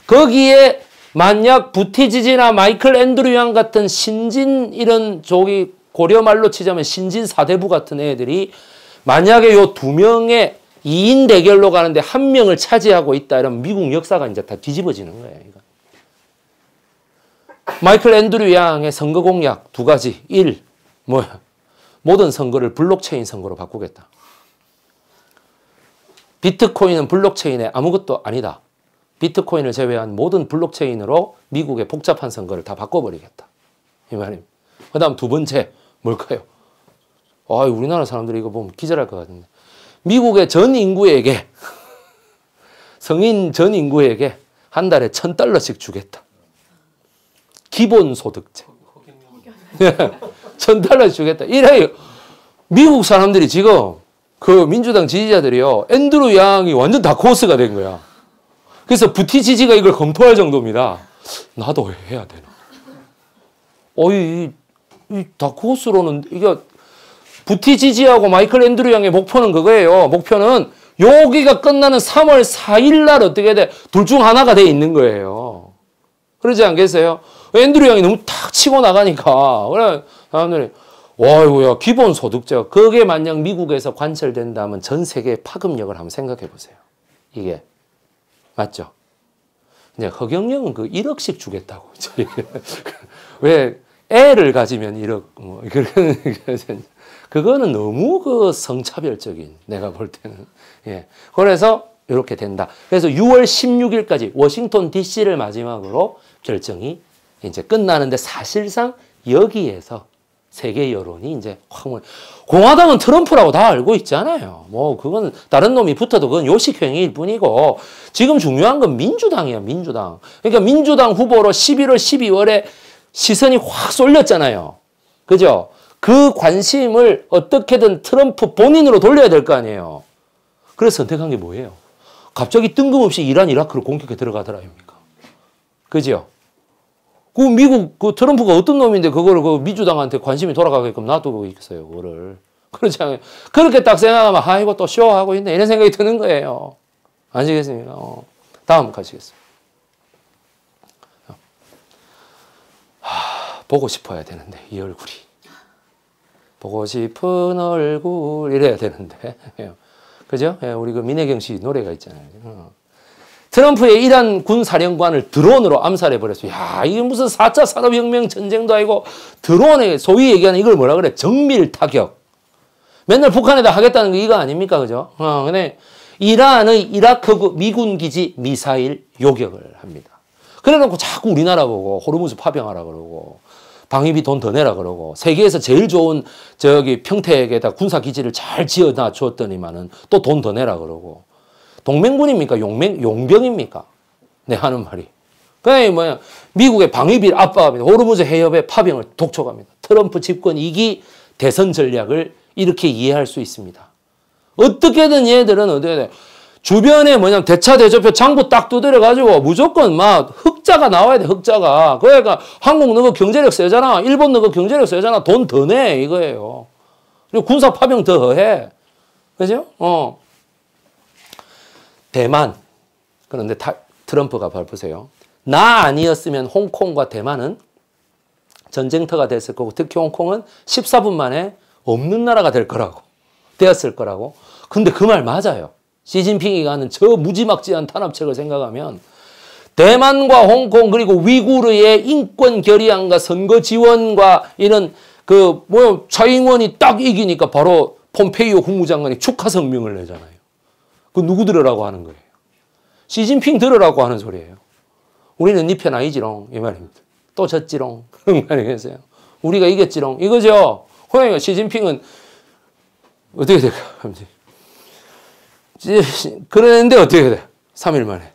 거기에 만약 부티지지나 마이클 앤드류 양 같은 신진 이런 저기 고려말로 치자면 신진 사대부 같은 애들이 만약에 요 두 명의 2인 대결로 가는데 한 명을 차지하고 있다 이러면 미국 역사가 이제 다 뒤집어지는 거예요. 마이클 앤드류 양의 선거 공약 두 가지. 1. 뭐야? 모든 선거를 블록체인 선거로 바꾸겠다. 비트코인은 블록체인에 아무것도 아니다. 비트코인을 제외한 모든 블록체인으로 미국의 복잡한 선거를 다 바꿔버리겠다. 이 말입니다. 그 다음 두 번째, 뭘까요? 아, 우리나라 사람들이 이거 보면 기절할 것 같은데. 미국의 전 인구에게, 성인 전 인구에게 한 달에 천 달러씩 주겠다. 기본소득제. 천달러 주겠다. 이래, 미국 사람들이 지금 그 민주당 지지자들이요, 앤드루 양이 완전 다코스가 된 거야. 그래서 부티지지가 이걸 검토할 정도입니다. 나도 해야 되나? 어이, 이다크스로는 이게 부티지지하고 마이클 앤드류 양의 목표는 그거예요. 목표는 여기가 끝나는 3월 4일 날 어떻게 돼? 둘 중 하나가 돼 있는 거예요. 그러지 않겠어요? 앤드류 양이 너무 탁 치고 나가니까 그래 사람들이 와이고야 기본 소득제 그게 만약 미국에서 관철된다면 전세계 파급력을 한번 생각해 보세요. 이게 맞죠? 근 허경영은 그 1억씩 주겠다고. 왜 애를 가지면 1억 뭐 그런 그거는 너무 그 성차별적인 내가 볼 때는 예. 그래서 이렇게 된다. 그래서 6월 16일까지 워싱턴 DC를 마지막으로 결정이 이제 끝나는데 사실상 여기에서 세계 여론이 이제 확물. 공화당은 트럼프라고 다 알고 있잖아요. 뭐 그건 다른 놈이 붙어도 그건 요식행위일 뿐이고 지금 중요한 건민주당이에 민주당. 그러니까 민주당 후보로 11월, 12월에 시선이 확 쏠렸잖아요. 그죠? 그 관심을 어떻게든 트럼프 본인으로 돌려야 될 거 아니에요. 그래서 선택한 게 뭐예요? 갑자기 뜬금없이 이란, 이라크를 공격해 들어가더라 아니까 그죠? 그 미국 그 트럼프가 어떤 놈인데 그거를 그 민주당한테 관심이 돌아가게끔 놔두고 있어요 그거를 그렇지 않아요 그렇게 딱 생각하면 아이고 또 쇼하고 있네 이런 생각이 드는 거예요 아시겠습니까 어. 다음 가시겠습니다 하, 보고 싶어야 되는데 이 얼굴이 보고 싶은 얼굴 이래야 되는데 그죠? 예, 우리 그 민혜경 씨 노래가 있잖아요. 어. 트럼프의 이란 군사령관을 드론으로 암살해 버렸어요. 야, 이게 무슨 4차 산업혁명 전쟁도 아니고 드론에 소위 얘기하는 이걸 뭐라 그래? 정밀 타격. 맨날 북한에다 하겠다는 거 이거 아닙니까? 그죠? 어, 근데 이란의 이라크 그 미군 기지 미사일 요격을 합니다. 그래 놓고 자꾸 우리나라 보고 호르무즈 파병하라 그러고 방위비 돈 더 내라 그러고 세계에서 제일 좋은 저기 평택에다 군사 기지를 잘 지어 놔주더니만은또 돈 더 내라 그러고 동맹군입니까? 용맹, 용병입니까? 내 네, 하는 말이. 그게 뭐야. 미국의 방위비를 압박합니다. 호르무즈 해협의 파병을 독촉합니다. 트럼프 집권 2기 대선 전략을 이렇게 이해할 수 있습니다. 어떻게든 얘들은 어떻게 돼. 주변에 뭐냐 대차 대조표 장부 딱 두드려가지고 무조건 막 흑자가 나와야 돼, 흑자가. 그러니까 한국 너그 경제력 세잖아. 일본 너그 경제력 세잖아. 돈 더 내, 이거예요. 그리고 군사 파병 더 해. 그죠? 어. 대만. 그런데 타, 트럼프가 발표세요. 나 아니었으면 홍콩과 대만은 전쟁터가 됐을 거고 특히 홍콩은 14분 만에 없는 나라가 될 거라고 되었을 거라고. 근데 그 말 맞아요. 시진핑이가 는저 무지막지한 탄압책을 생각하면 대만과 홍콩 그리고 위구르의 인권 결의안과 선거 지원과 이런 그 뭐 차잉원이 딱 이기니까 바로 폼페이오 국무장관이 축하 성명을 내잖아요. 그 누구 들으라고 하는 거예요? 시진핑 들으라고 하는 소리예요. 우리는 니 편 아니지롱 이 말입니다. 또 졌지롱 그런 거아겠어요 우리가 이겼지롱 이거죠. 호영이 시진핑은 어떻게 될까? 그러는데 어떻게 돼? 3일 만에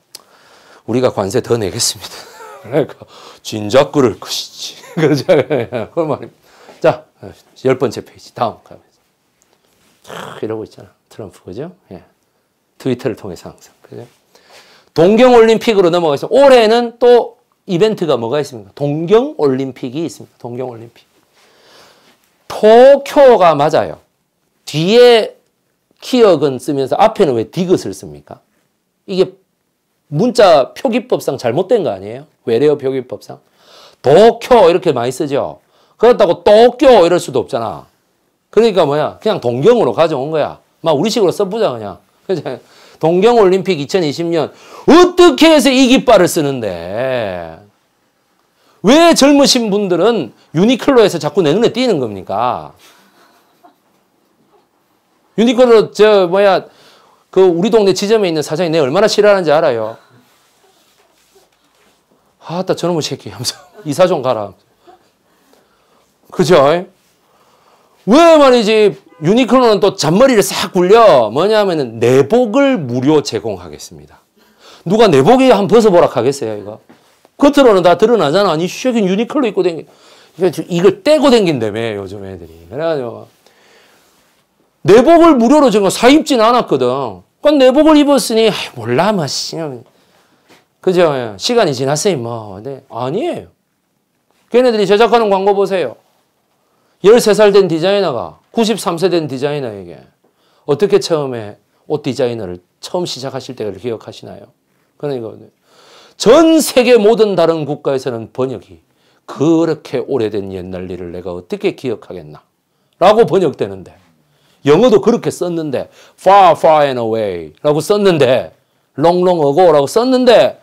우리가 관세 더 내겠습니다. 그러니까 진작 그럴 것이지. 그러지 그런 말입니다. 자, 열 번째 페이지 다음 가면서 이러고 있잖아. 트럼프 그죠? 예. 트위터를 통해서 항상. 그죠? 동경올림픽으로 넘어가서 올해는 또 이벤트가 뭐가 있습니까? 동경올림픽이 있습니다. 동경올림픽. 토쿄가 맞아요. 뒤에 키역은 쓰면서 앞에는 왜 디귿을 씁니까? 이게 문자 표기법상 잘못된 거 아니에요? 외래어 표기법상. 도쿄 이렇게 많이 쓰죠. 그렇다고 도쿄 이럴 수도 없잖아. 그러니까 뭐야? 그냥 동경으로 가져온 거야. 막 우리식으로 써보자 그냥. 동경올림픽 2020년 어떻게 해서 이 깃발을 쓰는데 왜 젊으신 분들은 유니클로에서 자꾸 내 눈에 띄는 겁니까? 유니클로 저 뭐야 그 우리 동네 지점에 있는 사장이 내 얼마나 싫어하는지 알아요. 아따 저놈의 새끼 하면서 이사 좀 가라. 그죠? 왜 말이지 유니클로는 또 잔머리를 싹 굴려 뭐냐면은 내복을 무료 제공하겠습니다. 누가 내복이 한 벗어보라 하겠어요 이거? 겉으로는 다 드러나잖아. 아니 슈쉐인 유니클로 입고 댕기. 이걸 떼고 댕긴다며 요즘 애들이. 그래가지고 내복을 무료로 제가 사입진 않았거든. 그건 내복을 입었으니 아이, 몰라 뭐 씨. 그죠? 예. 시간이 지났으니 뭐. 네. 아니에요. 걔네들이 제작하는 광고 보세요. 13살 된 디자이너가 93세 된 디자이너에게 어떻게 처음에 옷 디자이너를 처음 시작하실 때를 기억하시나요? 그런 이거전 네. 세계 모든 다른 국가에서는 번역이 그렇게 오래된 옛날 일을 내가 어떻게 기억하겠나? 라고 번역되는데 영어도 그렇게 썼는데 far far and away 라고 썼는데 long long ago 라고 썼는데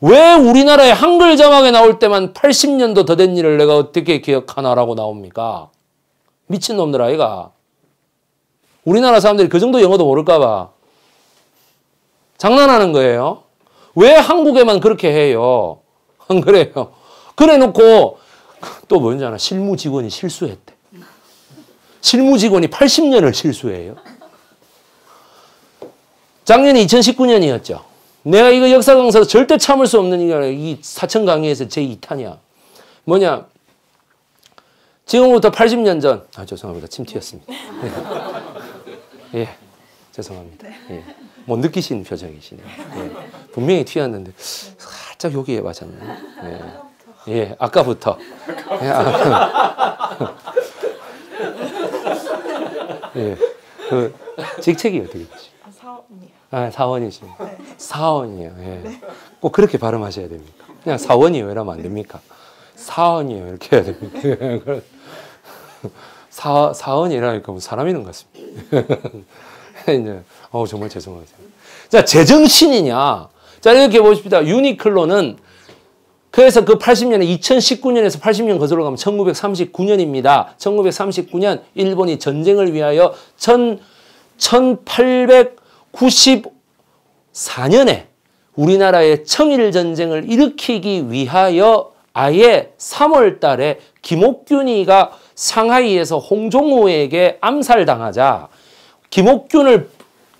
왜 우리나라의 한글 자막에 나올 때만 80년도 더 된 일을 내가 어떻게 기억하나라고 나옵니까? 미친놈들 아이가. 우리나라 사람들이 그 정도 영어도 모를까봐. 장난하는 거예요. 왜 한국에만 그렇게 해요? 안 그래요? 그래 놓고 또 뭔지 아나? 실무 직원이 실수했대. 실무 직원이 80년을 실수해요. 작년이 2019년이었죠. 내가 이거 역사 강사로 절대 참을 수 없는 이거 이 사천 강의에서 제 2탄이야. 뭐냐? 지금부터 80년 전, 아, 죄송합니다. 침 튀었습니다. 예. 예. 네. 예, 죄송합니다. 예. 못 느끼신 표정이시네요. 예. 분명히 튀었는데, 살짝 여기에 맞았네. 예, 예 아까부터. 예, 아, 예. 그, 직책이 어떻게 되시죠? 아, 사원이요. 아, 사원이시요 네. 사원이에요. 예. 네. 꼭 그렇게 발음하셔야 됩니까? 그냥 사원이 요이라면안 됩니까? 사언이에요. 이렇게 해야 됩니다. 사, 사언이라니까 뭐 사람이는 것 같습니다. 이제, 어 정말 죄송하요 자, 제정신이냐. 자, 이렇게 보십시다. 유니클로는 그래서 그 80년에 2019년에서 80년 거슬러 가면 1939년입니다. 1939년 일본이 전쟁을 위하여 1894년에 우리나라의 청일 전쟁을 일으키기 위하여 아예 3월 달에 김옥균이가 상하이에서 홍종호에게 암살당하자 김옥균을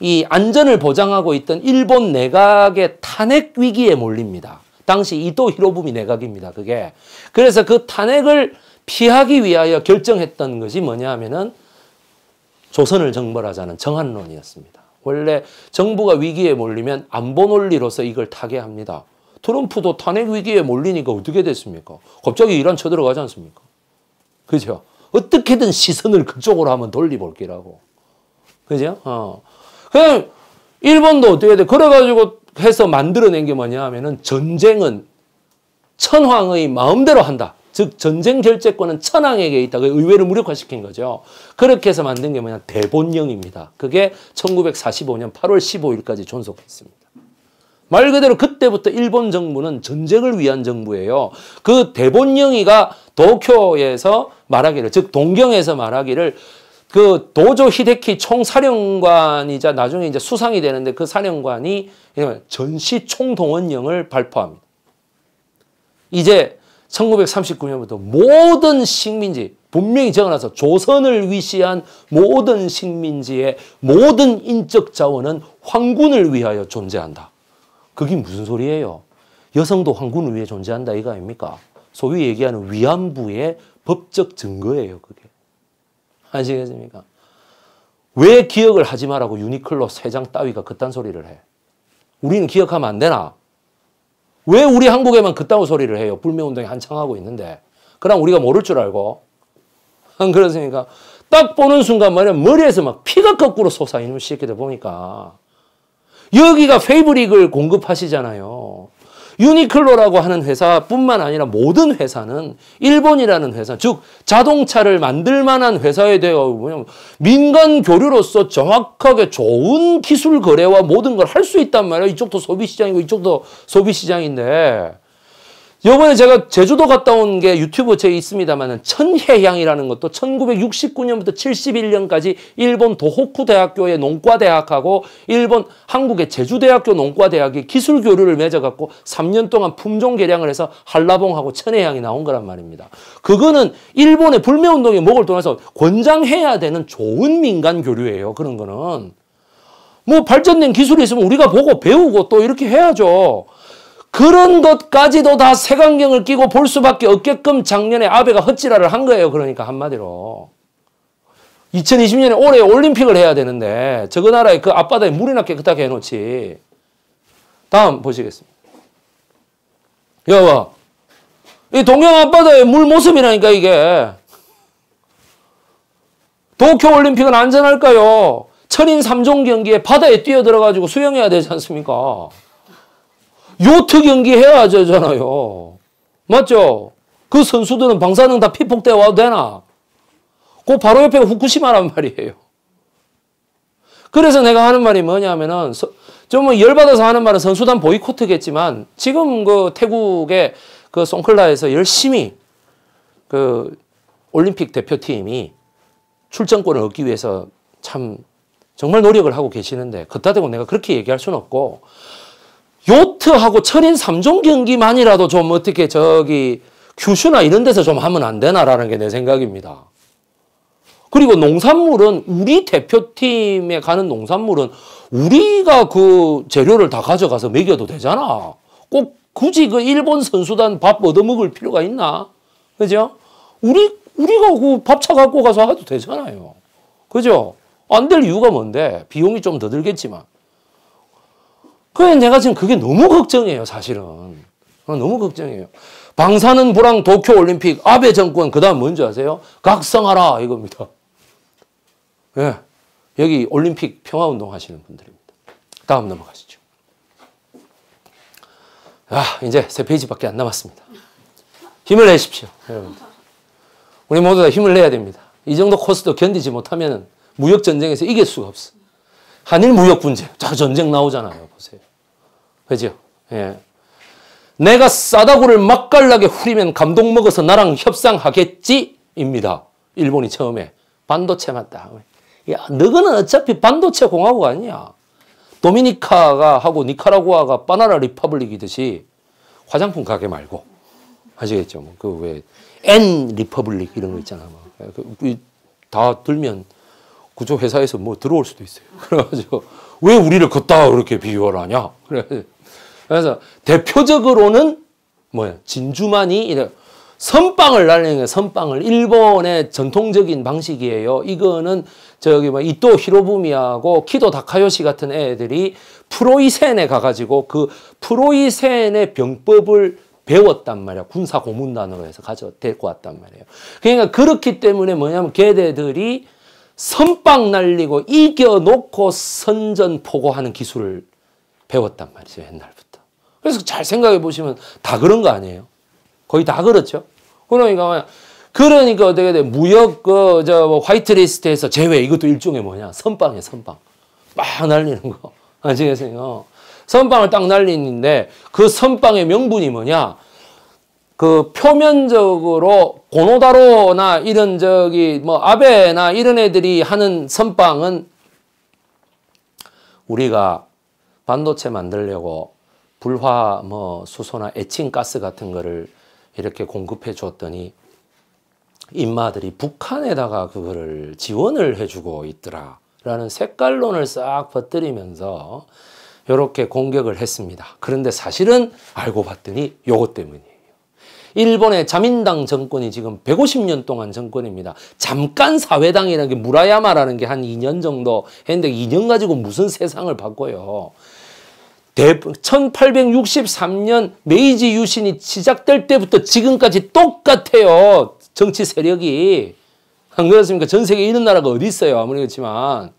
이 안전을 보장하고 있던 일본 내각의 탄핵 위기에 몰립니다. 당시 이도 히로부미 내각입니다. 그게. 그래서 그 탄핵을 피하기 위하여 결정했던 것이 뭐냐 하면은 조선을 정벌하자는 정한론이었습니다. 원래 정부가 위기에 몰리면 안보 논리로서 이걸 타개합니다. 트럼프도 탄핵 위기에 몰리니까 어떻게 됐습니까? 갑자기 이란 쳐들어가지 않습니까? 그죠? 어떻게든 시선을 그쪽으로 한번 돌리볼기라고. 그죠? 어. 그 일본도 어떻게 돼? 그래가지고 해서 만들어낸 게 뭐냐 하면은 전쟁은 천황의 마음대로 한다. 즉 전쟁 결재권은 천황에게 있다. 그 의회를 무력화시킨 거죠. 그렇게 해서 만든 게 뭐냐 대본령입니다. 그게 1945년 8월 15일까지 존속했습니다. 말 그대로 그때부터 일본 정부는 전쟁을 위한 정부예요. 그 대본영이가 도쿄에서 말하기를 즉 동경에서 말하기를 그 도조 히데키 총사령관이자 나중에 이제 수상이 되는데 그 사령관이 전시 총동원령을 발표합니다. 이제 1939년부터 모든 식민지 분명히 적어놔서 조선을 위시한 모든 식민지의 모든 인적 자원은 황군을 위하여 존재한다. 그게 무슨 소리예요? 여성도 황군 위에 존재한다 이거 아닙니까? 소위 얘기하는 위안부의 법적 증거예요, 그게. 아시겠습니까? 왜 기억을 하지 마라고 유니클로 세 장 따위가 그딴 소리를 해? 우리는 기억하면 안 되나? 왜 우리 한국에만 그따 소리를 해요? 불매운동이 한창 하고 있는데. 그럼 우리가 모를 줄 알고. 안 그렇습니까? 딱 보는 순간 말이야 머리에서 막 피가 거꾸로 솟아있는 새끼들 보니까 여기가 페이브릭을 공급하시잖아요. 유니클로라고 하는 회사뿐만 아니라 모든 회사는 일본이라는 회사, 즉 자동차를 만들 만한 회사에 대하여 뭐냐면 민간 교류로서 정확하게 좋은 기술 거래와 모든 걸 할 수 있단 말이야. 이쪽도 소비 시장이고 이쪽도 소비 시장인데 요번에 제가 제주도 갔다 온 게 유튜브 제 있습니다만은 천혜향이라는 것도 1969년부터 71년까지 일본 도호쿠 대학교의 농과 대학하고 일본 한국의 제주대학교 농과 대학이 기술 교류를 맺어 갖고 3년 동안 품종 개량을 해서 한라봉하고 천혜향이 나온 거란 말입니다. 그거는 일본의 불매 운동이 목을 떠나서 권장해야 되는 좋은 민간 교류예요. 그런 거는 뭐 발전된 기술이 있으면 우리가 보고 배우고 또 이렇게 해야죠. 그런 것까지도 다 색안경을 끼고 볼 수밖에 없게끔 작년에 아베가 헛지랄을 한 거예요. 그러니까 한마디로. 2020년에 올해 올림픽을 해야 되는데 저거 나라에 그 앞바다에 물이나 깨끗하게 해놓지. 다음 보시겠습니다. 여봐. 이 동양 앞바다의 물 모습이라니까 이게. 도쿄 올림픽은 안전할까요? 천인 3종 경기에 바다에 뛰어들어가지고 수영해야 되지 않습니까? 요트 경기 해야 되잖아요. 맞죠? 그 선수들은 방사능 다 피폭돼 와도 되나? 그 바로 옆에 후쿠시마란 말이에요. 그래서 내가 하는 말이 뭐냐면은 좀 열받아서 하는 말은 선수단 보이콧이겠지만 지금 그 태국의 그 송클라에서 열심히 그 올림픽 대표팀이 출전권을 얻기 위해서 참 정말 노력을 하고 계시는데 그따 대고 내가 그렇게 얘기할 수 없고 요 히트하고 철인 3종 경기만이라도 좀 어떻게 저기 규슈나 이런 데서 좀 하면 안 되나라는 게 내 생각입니다. 그리고 농산물은 우리 대표팀에 가는 농산물은 우리가 그 재료를 다 가져가서 먹여도 되잖아. 꼭 굳이 그 일본 선수단 밥 얻어먹을 필요가 있나? 그죠? 우리, 우리가 그 밥 차 갖고 가서 해도 되잖아요. 그죠? 안 될 이유가 뭔데? 비용이 좀 더 들겠지만. 그래서 내가 지금 그게 너무 걱정이에요, 사실은. 어, 너무 걱정이에요. 방사능 불황 도쿄 올림픽 아베 정권 그다음 뭔지 아세요? 각성하라 이겁니다. 예. 여기 올림픽 평화 운동 하시는 분들입니다. 다음 넘어가시죠. 아, 이제 세 페이지밖에 안 남았습니다. 힘을 내십시오, 여러분. 우리 모두 다 힘을 내야 됩니다. 이 정도 코스도 견디지 못하면 무역 전쟁에서 이길 수가 없어. 한일 무역 분쟁. 자, 전쟁 나오잖아요. 보세요. 그죠? 예. 내가 싸다구를 맛깔나게 후리면 감동 먹어서 나랑 협상하겠지? 입니다. 일본이 처음에. 반도체만 딱. 야, 너거는 어차피 반도체 공화국 아니야. 도미니카가 하고 니카라구아가 바나나 리퍼블릭이듯이 화장품 가게 말고. 아시겠죠? 뭐 그 왜, N 리퍼블릭 이런 거 있잖아. 뭐. 그, 그, 다 들면 구조 회사에서 뭐 들어올 수도 있어요. 그래가지고 왜 우리를 걷다 그렇게 비유를 하냐? 그래서 대표적으로는 뭐야 진주만이 선빵을 날리는 게 선빵을 일본의 전통적인 방식이에요. 이거는 저기 뭐 이토 히로부미하고 키도 다카요시 같은 애들이 프로이센에 가가지고 그 프로이센의 병법을 배웠단 말이야. 군사 고문단으로 해서 가져 데리고 왔단 말이에요. 그러니까 그렇기 때문에 뭐냐면 걔네들이 선빵 날리고 이겨놓고 선전포고하는 기술을 배웠단 말이죠. 옛날부터. 그래서 잘 생각해 보시면 다 그런 거 아니에요. 거의 다 그렇죠. 그러니까 뭐 그러니까 어떻게 돼? 무역 그저 뭐 화이트리스트에서 제외 이것도 일종의 뭐냐? 선빵이에 선빵. 막 날리는 거. 아시겠어요? 선빵을 딱 날리는데 그 선빵의 명분이 뭐냐? 그 표면적으로 고노다로나 이런 저기 뭐 아베나 이런 애들이 하는 선빵은 우리가 반도체 만들려고 불화 뭐 수소나 에칭 가스 같은 거를 이렇게 공급해 줬더니 인마들이 북한에다가 그거를 지원을 해주고 있더라라는 색깔론을 싹 퍼뜨리면서 이렇게 공격을 했습니다. 그런데 사실은 알고 봤더니 요것 때문이에요. 일본의 자민당 정권이 지금 150년 동안 정권입니다. 잠깐 사회당이라는 게 무라야마라는 게 한 2년 정도 했는데 2년 가지고 무슨 세상을 바꿔요. 1863년 메이지 유신이 시작될 때부터 지금까지 똑같아요. 정치 세력이. 안 그렇습니까? 전 세계에 이런 나라가 어디 있어요. 아무리 그렇지만.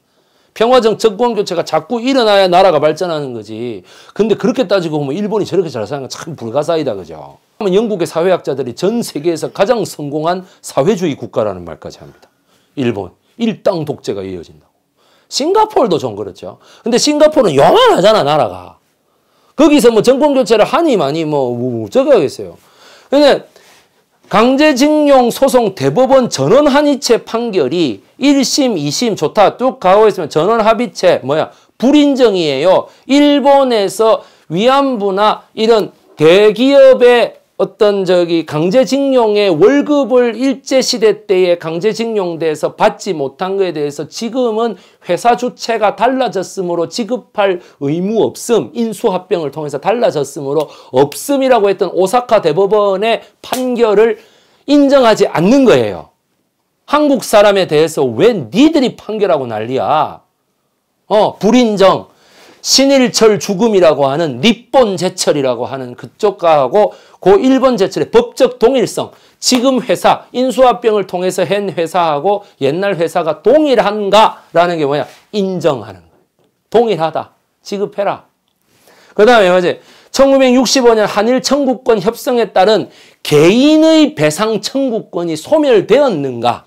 평화적 정권 교체가 자꾸 일어나야 나라가 발전하는 거지. 근데 그렇게 따지고 보면 일본이 저렇게 잘 사는 건 참 불가사이다. 그죠? 영국의 사회학자들이 전 세계에서 가장 성공한 사회주의 국가라는 말까지 합니다. 일본. 일당 독재가 이어진다고. 싱가폴도 좀 그렇죠. 근데 싱가포르는 요만하잖아, 나라가. 거기서 뭐 정권 교체를 하니 많이 뭐, 저거 하겠어요. 근데 강제징용 소송 대법원 전원 한의체 판결이 1심, 2심 좋다. 뚝 가고 있으면 전원 합의체, 뭐야, 불인정이에요. 일본에서 위안부나 이런 대기업의 어떤 저기 강제징용의 월급을 일제시대 때에 강제징용돼서 받지 못한 것에 대해서 지금은 회사 주체가 달라졌으므로 지급할 의무 없음, 인수합병을 통해서 달라졌으므로 없음이라고 했던 오사카 대법원의 판결을 인정하지 않는 거예요. 한국 사람에 대해서 왜 니들이 판결하고 난리야. 어, 불인정. 신일철 죽음이라고 하는 니본 제철이라고 하는 그쪽과하고 고1번 제출의 법적 동일성, 지금 회사, 인수합병을 통해서 한 회사하고 옛날 회사가 동일한가라는 게 뭐냐? 인정하는 거예요. 동일하다. 지급해라. 그 다음에 뭐지? 1965년 한일 청구권 협상에 따른 개인의 배상 청구권이 소멸되었는가?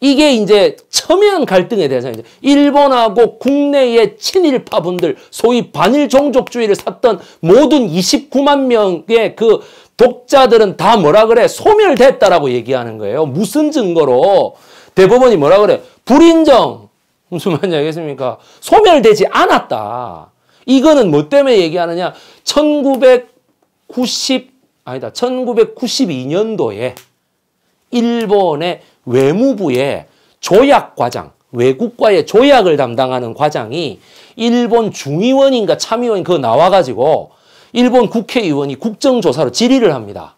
이게 이제 첨예한 갈등의 대상이죠. 일본하고 국내의 친일파분들, 소위 반일 종족주의를 샀던 모든 29만 명의 그 독자들은 다 뭐라 그래? 소멸됐다라고 얘기하는 거예요. 무슨 증거로? 대법원이 뭐라 그래? 불인정. 무슨 말인지 알겠습니까? 소멸되지 않았다. 이거는 뭐 때문에 얘기하느냐? 1990, 아니다. 1992년도에 일본의 외무부의 조약과장, 외국과의 조약을 담당하는 과장이 일본 중의원인가 참의원 인 그거 나와가지고 일본 국회의원이 국정조사로 질의를 합니다.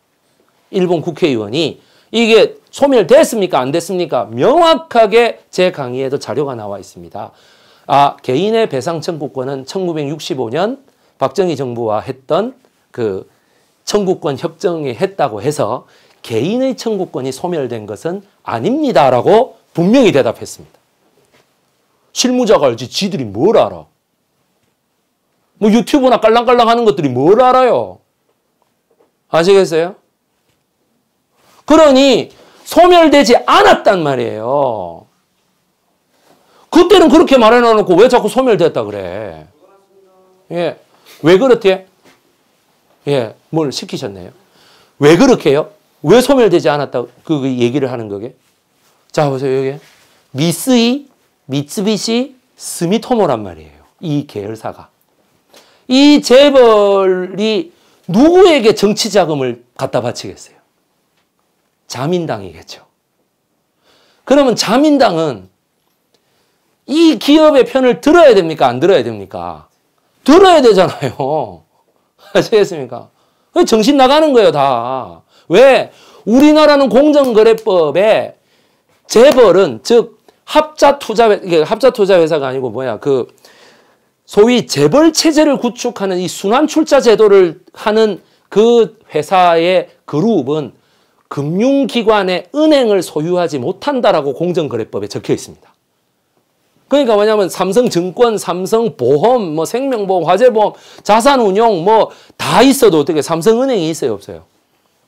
일본 국회의원이 이게 소멸됐습니까? 안 됐습니까? 명확하게 제 강의에도 자료가 나와 있습니다. 아, 개인의 배상 청구권은 1965년 박정희 정부와 했던 그 청구권 협정에 했다고 해서 개인의 청구권이 소멸된 것은 아닙니다라고 분명히 대답했습니다. 실무자가 알지 지들이 뭘 알아. 뭐 유튜브나 깔랑깔랑 하는 것들이 뭘 알아요. 아시겠어요? 그러니 소멸되지 않았단 말이에요. 그때는 그렇게 말해놔놓고 왜 자꾸 소멸됐다 그래? 예. 왜 그렇대? 예. 뭘 시키셨네요. 왜 그렇게요? 왜 소멸되지 않았다고 그, 그 얘기를 하는 거게? 자, 보세요. 여기 미쓰이, 미쓰비시, 스미토모란 말이에요. 이 계열사가. 이 재벌이 누구에게 정치 자금을 갖다 바치겠어요? 자민당이겠죠. 그러면 자민당은 이 기업의 편을 들어야 됩니까? 안 들어야 됩니까? 들어야 되잖아요. 아시겠습니까? 정신 나가는 거예요, 다. 왜? 우리나라는 공정거래법에 재벌은 즉 합자 투자 합자 투자 회사가 아니고 뭐야 그 소위 재벌 체제를 구축하는 이 순환 출자 제도를 하는 그 회사의 그룹은 금융기관의 은행을 소유하지 못한다라고 공정거래법에 적혀 있습니다. 그러니까 뭐냐면 삼성증권, 삼성보험, 뭐 생명보험, 화재보험, 자산운용 뭐 다 있어도 어떻게 삼성은행이 있어요 없어요?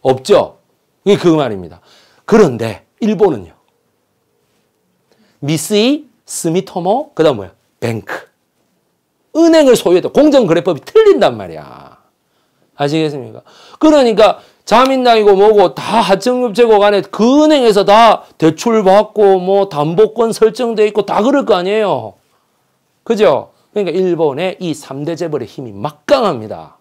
없죠? 그게 그 말입니다. 그런데 일본은요. 미쓰이, 스미토모, 그 다음 뭐야? 뱅크. 은행을 소유했다. 공정거래법이 틀린단 말이야. 아시겠습니까? 그러니까 자민당이고 뭐고 다 하청업체고 간에 그 은행에서 다 대출받고 뭐 담보권 설정돼 있고 다 그럴 거 아니에요. 그죠? 그러니까 일본의 이 3대 재벌의 힘이 막강합니다.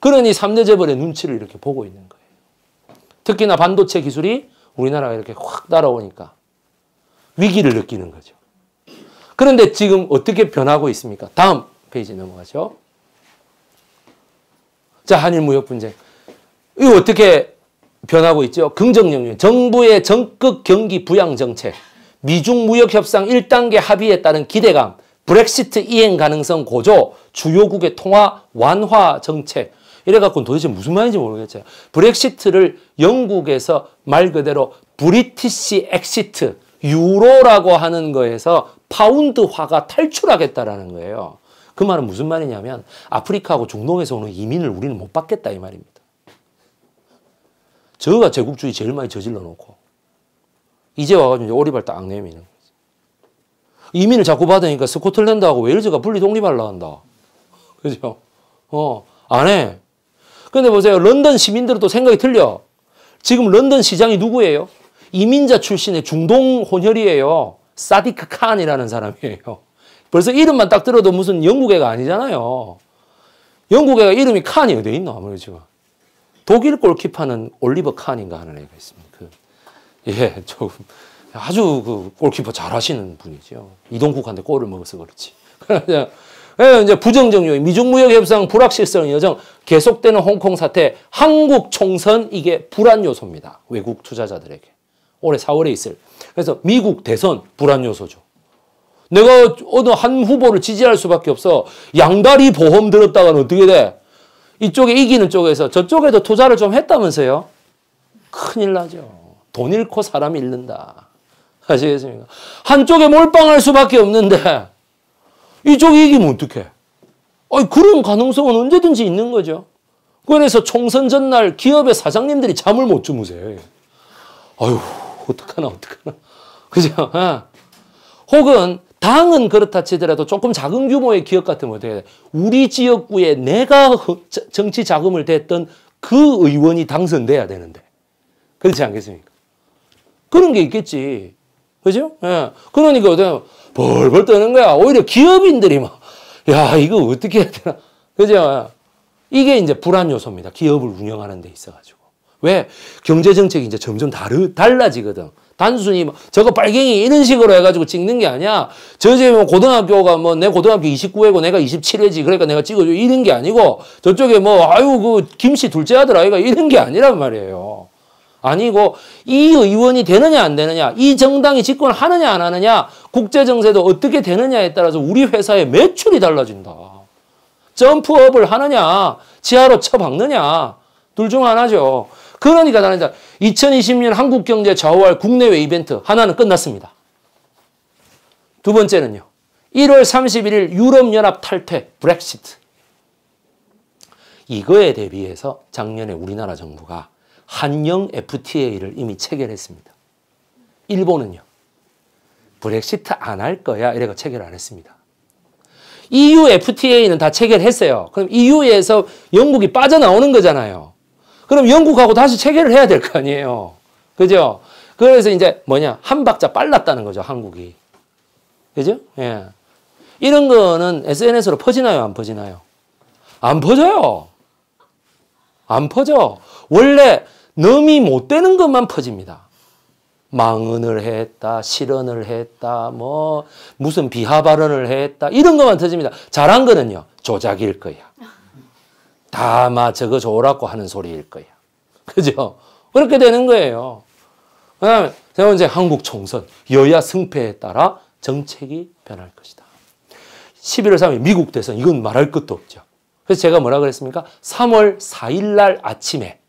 그러니 3대 재벌의 눈치를 이렇게 보고 있는 거예요. 특히나 반도체 기술이 우리나라가 이렇게 확 따라오니까 위기를 느끼는 거죠. 그런데 지금 어떻게 변하고 있습니까? 다음 페이지 넘어가죠. 자, 한일 무역 분쟁. 이 어떻게 변하고 있죠? 긍정 영역. 정부의 적극 경기 부양 정책, 미중 무역 협상 1단계 합의에 따른 기대감, 브렉시트 이행 가능성 고조, 주요국의 통화 완화 정책, 이래갖고 도대체 무슨 말인지 모르겠어요. 브렉시트를 영국에서 말 그대로 브리티시 엑시트, 유로라고 하는 거에서 파운드화가 탈출하겠다라는 거예요. 그 말은 무슨 말이냐면 아프리카하고 중동에서 오는 이민을 우리는 못 받겠다 이 말입니다. 저가 제국주의 제일 많이 저질러 놓고 이제 와가지고 오리발 딱 내미는 거지. 이민을 자꾸 받으니까 스코틀랜드하고 웨일즈가 분리 독립하려 한다. 그죠? 어, 안 해. 그런데 보세요. 런던 시민들도 생각이 틀려. 지금 런던 시장이 누구예요? 이민자 출신의 중동 혼혈이에요. 사디크 칸이라는 사람이에요. 벌써 이름만 딱 들어도 무슨 영국 애가 아니잖아요. 영국 애가 이름이 칸이 어디 있나 아무래도 독일 골키퍼는 올리버 칸인가 하는 애가 있습니다. 그, 예, 조금 아주 그 골키퍼 잘하시는 분이죠. 이동국한테 골을 먹어서 그렇지. 예, 이제 부정적 요인, 미중무역 협상 불확실성 여정, 계속되는 홍콩 사태, 한국 총선 이게 불안 요소입니다. 외국 투자자들에게. 올해 4월에 있을. 그래서 미국 대선 불안 요소죠. 내가 어느 한 후보를 지지할 수밖에 없어. 양다리 보험 들었다가는 어떻게 돼? 이쪽에 이기는 쪽에서 저쪽에도 투자를 좀 했다면서요? 큰일 나죠. 돈 잃고 사람 잃는다. 아시겠습니까? 한쪽에 몰빵할 수밖에 없는데 이쪽이 기면 어떡해? 아니, 그런 가능성은 언제든지 있는 거죠. 그래서 총선 전날 기업의 사장님들이 잠을 못 주무세요. 아유, 어떡하나, 어떡하나. 그죠? 아. 혹은 당은 그렇다 치더라도 조금 작은 규모의 기업 같으면 어떻게 돼? 우리 지역구에 내가 정치 자금을 댔던 그 의원이 당선돼야 되는데. 그렇지 않겠습니까? 그런 게 있겠지. 그죠? 예. 그러니까 어때요? 벌벌 떠는 거야. 오히려 기업인들이 막, 야, 이거 어떻게 해야 되나. 그죠? 이게 이제 불안 요소입니다. 기업을 운영하는 데 있어가지고. 왜? 경제정책이 이제 점점 다르, 달라지거든. 단순히 막 뭐 저거 빨갱이 이런 식으로 해가지고 찍는 게 아니야. 저쪽에 뭐 고등학교가 뭐 내 고등학교 29회고 내가 27회지. 그러니까 내가 찍어줘. 이런 게 아니고 저쪽에 뭐 아유 그 김 씨 둘째 아들 아이가 이런 게 아니란 말이에요. 아니고 이 의원이 되느냐 안 되느냐 이 정당이 집권 하느냐 안 하느냐 국제정세도 어떻게 되느냐에 따라서 우리 회사의 매출이 달라진다. 점프업을 하느냐 지하로 처박느냐둘 중 하나죠. 그러니까 나는 2020년 한국경제 좌우할 국내외 이벤트 하나는 끝났습니다. 두 번째는요. 1월 31일 유럽연합 탈퇴 브렉시트 이거에 대비해서 작년에 우리나라 정부가 한영 FTA를 이미 체결했습니다. 일본은요. 브렉시트 안 할 거야 이래가 체결 안 했습니다. EU FTA는 다 체결했어요. 그럼 EU에서 영국이 빠져나오는 거잖아요. 그럼 영국하고 다시 체결을 해야 될 거 아니에요. 그죠? 그래서 이제 뭐냐 한 박자 빨랐다는 거죠 한국이. 그죠? 예. 이런 거는 SNS로 퍼지나요 안 퍼지나요? 안 퍼져요. 안 퍼져. 원래 넘이 못 되는 것만 퍼집니다. 망언을 했다, 실언을 했다, 뭐 무슨 비하 발언을 했다 이런 것만 터집니다. 잘한 거는요 조작일 거야. 다마 저거 좋으라고 하는 소리일 거야. 그죠? 그렇게 되는 거예요. 그다음에 제 이제 한국 총선 여야 승패에 따라 정책이 변할 것이다. 11월 3일 미국 대선 이건 말할 것도 없죠. 그래서 제가 뭐라 그랬습니까? 3월 4일 날 아침에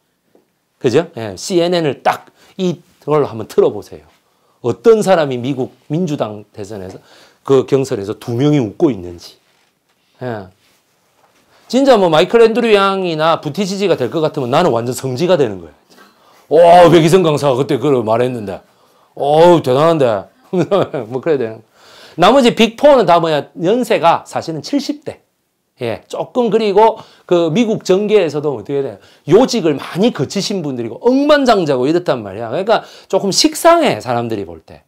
그죠? 예, CNN을 딱 이걸 한번 틀어보세요. 어떤 사람이 미국 민주당 대선에서 그 경선에서 두 명이 웃고 있는지. 예. 진짜 뭐 마이클 앤드류 양이나 부티지지가 될 것 같으면 나는 완전 성지가 되는 거예 오, 백이성 강사가 그때 그걸 말했는데. 오, 대단한데. 뭐 그래야 되는 나머지 빅4는 다 뭐야, 연세가 사실은 70대. 예, 조금 그리고 그 미국 정계에서도 어떻게 돼요? 요직을 많이 거치신 분들이고 억만장자고 이렇단 말이야. 그러니까 조금 식상해 사람들이 볼 때.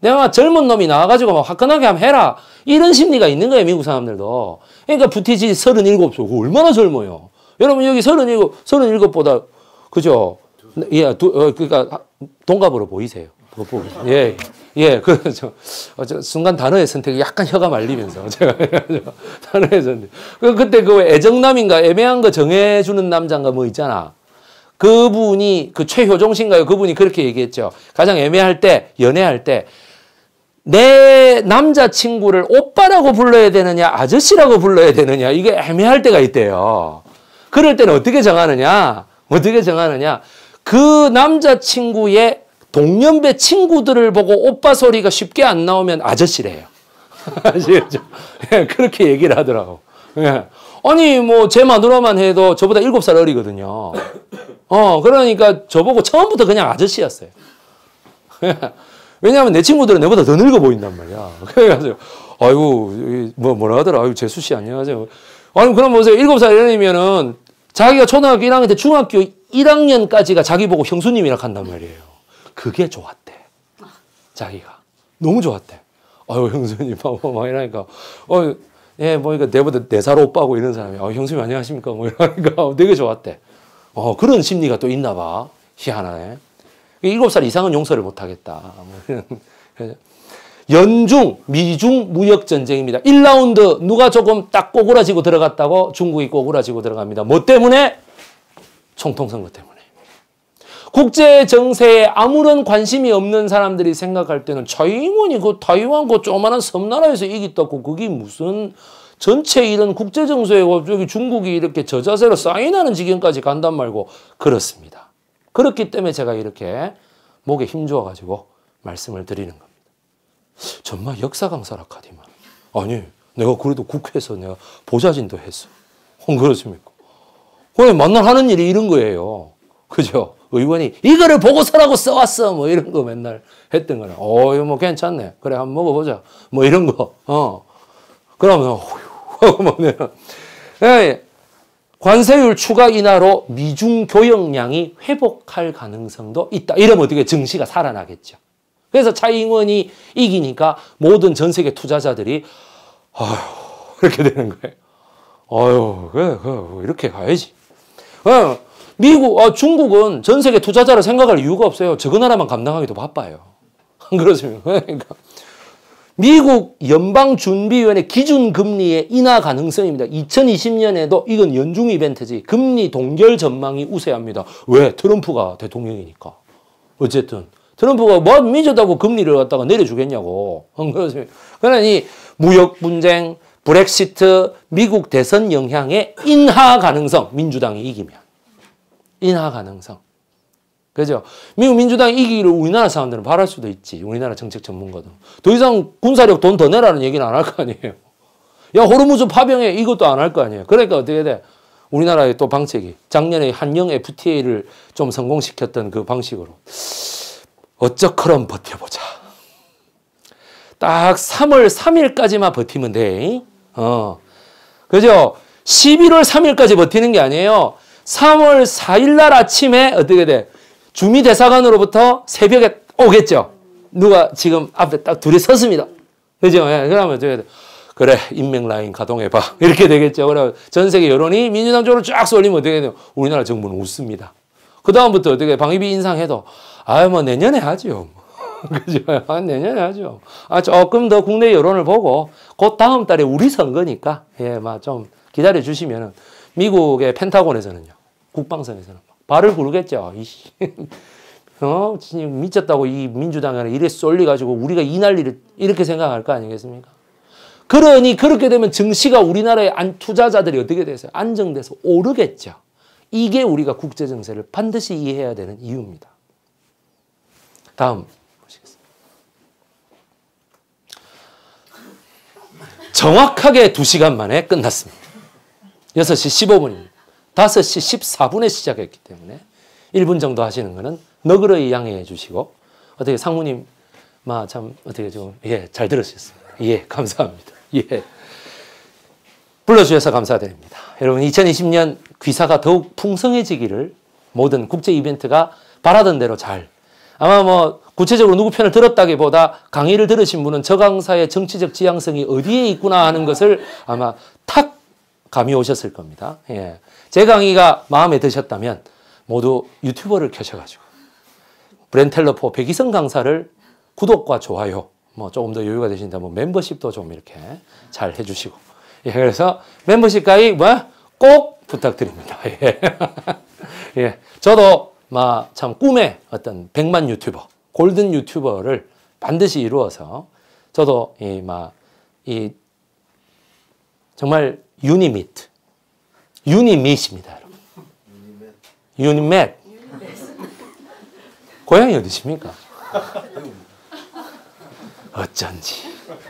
내가 젊은 놈이 나와가지고 막 화끈하게 하면 해라. 이런 심리가 있는 거예요, 미국 사람들도. 그러니까 부티지 서른 37살. 얼마나 젊어요. 여러분, 여기 서른일곱 서른일곱보다 그죠? 네, 예, 두, 어, 그러니까 동갑으로 보이세요. 예. 예, 그 저, 어, 저, 순간 단어의 선택이 약간 혀가 말리면서 제가 단어의 선택. 그 그때 그 애정남인가 애매한 거 정해주는 남자인가 뭐 있잖아. 그분이 그 최효종 씨인가요? 그분이 그렇게 얘기했죠. 가장 애매할 때 연애할 때 내 남자친구를 오빠라고 불러야 되느냐 아저씨라고 불러야 되느냐 이게 애매할 때가 있대요. 그럴 때는 어떻게 정하느냐 어떻게 정하느냐 그 남자친구의 동년배 친구들을 보고 오빠 소리가 쉽게 안 나오면 아저씨래요. 아시겠죠? 예, 그렇게 얘기를 하더라고. 예. 아니 뭐제 마누라만 해도 저보다 7살 어리거든요. 어 그러니까 저보고 처음부터 그냥 아저씨였어요. 예. 왜냐하면 내 친구들은 내보다 더 늙어 보인단 말이야. 그래가지고 아이고 뭐 뭐라 하더라. 아이고 재수 씨 안녕하세요. 아니 그럼 보세요. 7살 이면은 자기가 초등학교 1학년 때 중학교 1학년까지가 자기 보고 형수님이라 한단 말이에요. 그게 좋았대. 자기가. 너무 좋았대. 아유, 형수님, 막, 막 이러니까. 어, 예, 뭐, 이거 내보다 네살 오빠고 이런 사람이. 아 형수님, 안녕하십니까. 뭐 이러니까 되게 좋았대. 어, 그런 심리가 또 있나 봐. 희한하네. 일곱 살 이상은 용서를 못 하겠다. 뭐 연중, 미중 무역 전쟁입니다. 1라운드 누가 조금 딱 꼬꾸라지고 들어갔다고 중국이 꼬꾸라지고 들어갑니다. 뭐 때문에? 총통선거 때문에. 국제 정세에 아무런 관심이 없는 사람들이 생각할 때는 자이원이 그 타이완 그 조그마한 섬나라에서 이기다고 그게 무슨 전체 이런 국제 정세에 갑자기 중국이 이렇게 저자세로 사인하는 지경까지 간단 말고 그렇습니다. 그렇기 때문에 제가 이렇게 목에 힘 주어 가지고 말씀을 드리는 겁니다. 정말 역사 강사 라카디만 아니 내가 그래도 국회에서 내가 보좌진도 했어. 어, 그렇습니까? 왜 만날 하는 일이 이런 거예요. 그죠? 의원이 이거를 보고서라고 써왔어 뭐 이런 거 맨날 했던 거는 어이뭐 괜찮네 그래 한번 먹어보자 뭐 이런 거어 그러면 어휴 면 뭐 예, 예. 관세율 추가 인하로 미중 교역량이 회복할 가능성도 있다 이러면 어떻게 증시가 살아나겠죠 그래서 차이잉원이 이기니까 모든 전 세계 투자자들이 아휴 그렇게 되는 거예요 아유 그래, 그래 이렇게 가야지 어. 미국, 어, 중국은 전 세계 투자자를 생각할 이유가 없어요. 저거 나라만 감당하기도 바빠요. 안 그러십니까? 그러니까. 미국 연방준비위원회 기준금리의 인하 가능성입니다. 2020년에도 이건 연중 이벤트지 금리 동결 전망이 우세합니다. 왜? 트럼프가 대통령이니까. 어쨌든 트럼프가 뭐 미쳤다고 금리를 갖다가 내려주겠냐고. 그러나 무역 분쟁, 브렉시트, 미국 대선 영향의 인하 가능성 민주당이 이기면. 인하 가능성. 그죠? 미국 민주당이 이기기를 우리나라 사람들은 바랄 수도 있지. 우리나라 정책 전문가도. 더 이상 군사력 돈 더 내라는 얘기는 안 할 거 아니에요. 야, 호르무즈 파병해. 이것도 안 할 거 아니에요. 그러니까 어떻게 돼? 우리나라의 또 방책이. 작년에 한영 FTA를 좀 성공시켰던 그 방식으로. 어쩌커럼 버텨보자. 딱 3월 3일까지만 버티면 돼. 어. 그죠? 11월 3일까지 버티는 게 아니에요. 3월 4일 날 아침에 어떻게 돼? 주미 대사관으로부터 새벽에 오겠죠. 누가 지금 앞에 딱 둘이 섰습니다. 그죠? 예, 그러면 저게 그래 인맥 라인 가동해 봐. 이렇게 되겠죠. 그러면 전 세계 여론이 민주당 쪽으로 쫙 쏠리면 어떻게 돼요? 우리나라 정부는 웃습니다. 그 다음부터 어떻게 방위비 인상해도 아뭐 내년에 하죠. 뭐. 그죠? 아, 내년에 하죠. 아, 조금 더 국내 여론을 보고, 곧 다음 달에 우리 선거니까, 예, 막 좀 기다려 주시면은, 미국의 펜타곤에서는요, 국방선에서는 발을 구르겠죠. 이씨. 어? 지금 미쳤다고 이 민주당에 이래 쏠려가지고 우리가 이 난리를 이렇게 생각할 거 아니겠습니까? 그러니 그렇게 되면 증시가 우리나라의 안 투자자들이 어떻게 돼서 안정돼서 오르겠죠. 이게 우리가 국제 정세를 반드시 이해해야 되는 이유입니다. 다음 보시겠습니다. 정확하게 2시간 만에 끝났습니다. 6시 15분입니다. 5시 14분에 시작했기 때문에 1분 정도 하시는 거는 너그러이 양해해 주시고 어떻게 상무님 마 참 어떻게 좀 예 잘 들으셨어요. 예 감사합니다. 예 불러주셔서 감사드립니다. 여러분 2020년 귀사가 더욱 풍성해지기를 모든 국제 이벤트가 바라던 대로 잘 아마 뭐 구체적으로 누구 편을 들었다기보다 강의를 들으신 분은 저 강사의 정치적 지향성이 어디에 있구나 하는 것을 아마 탁 감이 오셨을 겁니다. 예. 제 강의가 마음에 드셨다면 모두 유튜버를 켜셔가지고 브렌텔러포 백이성 강사를 구독과 좋아요 뭐 조금 더 여유가 되신다면 뭐 멤버십도 좀 이렇게 잘 해주시고 예, 그래서 멤버십 가입 뭐꼭 부탁드립니다. 예. 예. 저도 막 참 꿈의 어떤 백만 유튜버, 골든 유튜버를 반드시 이루어서 저도 이 막 이 정말 유니미트 유니밋입니다. 유니맷. 고향이 어디십니까? 어쩐지.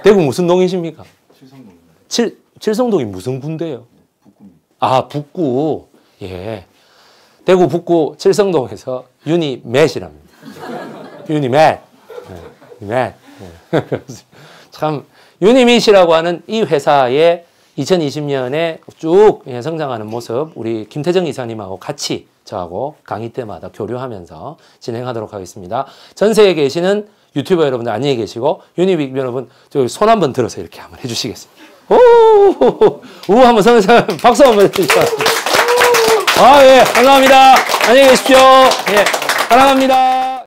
대구 무슨 동이십니까? 칠, 칠성동이 무슨 군데요? 아, 북구. 예. 대구 북구 칠성동에서 유니맷이랍니다. 유니맷. 네. 유니맷. 네. 참, 유니밋이라고 하는 이 회사의 2020년에 쭉 예, 성장하는 모습 우리 김태정 이사님하고 같이 저하고 강의 때마다 교류하면서 진행하도록 하겠습니다. 전세에 계시는 유튜버 여러분들 안녕히 계시고 유니빅 여러분 저손 한번 들어서 이렇게 한번 해주시겠습니다. 오, 우 한번 선생 박수 한 번 해주시죠. 아 예, 감사합니다. 안녕히 계십시오. 예, 사랑합니다.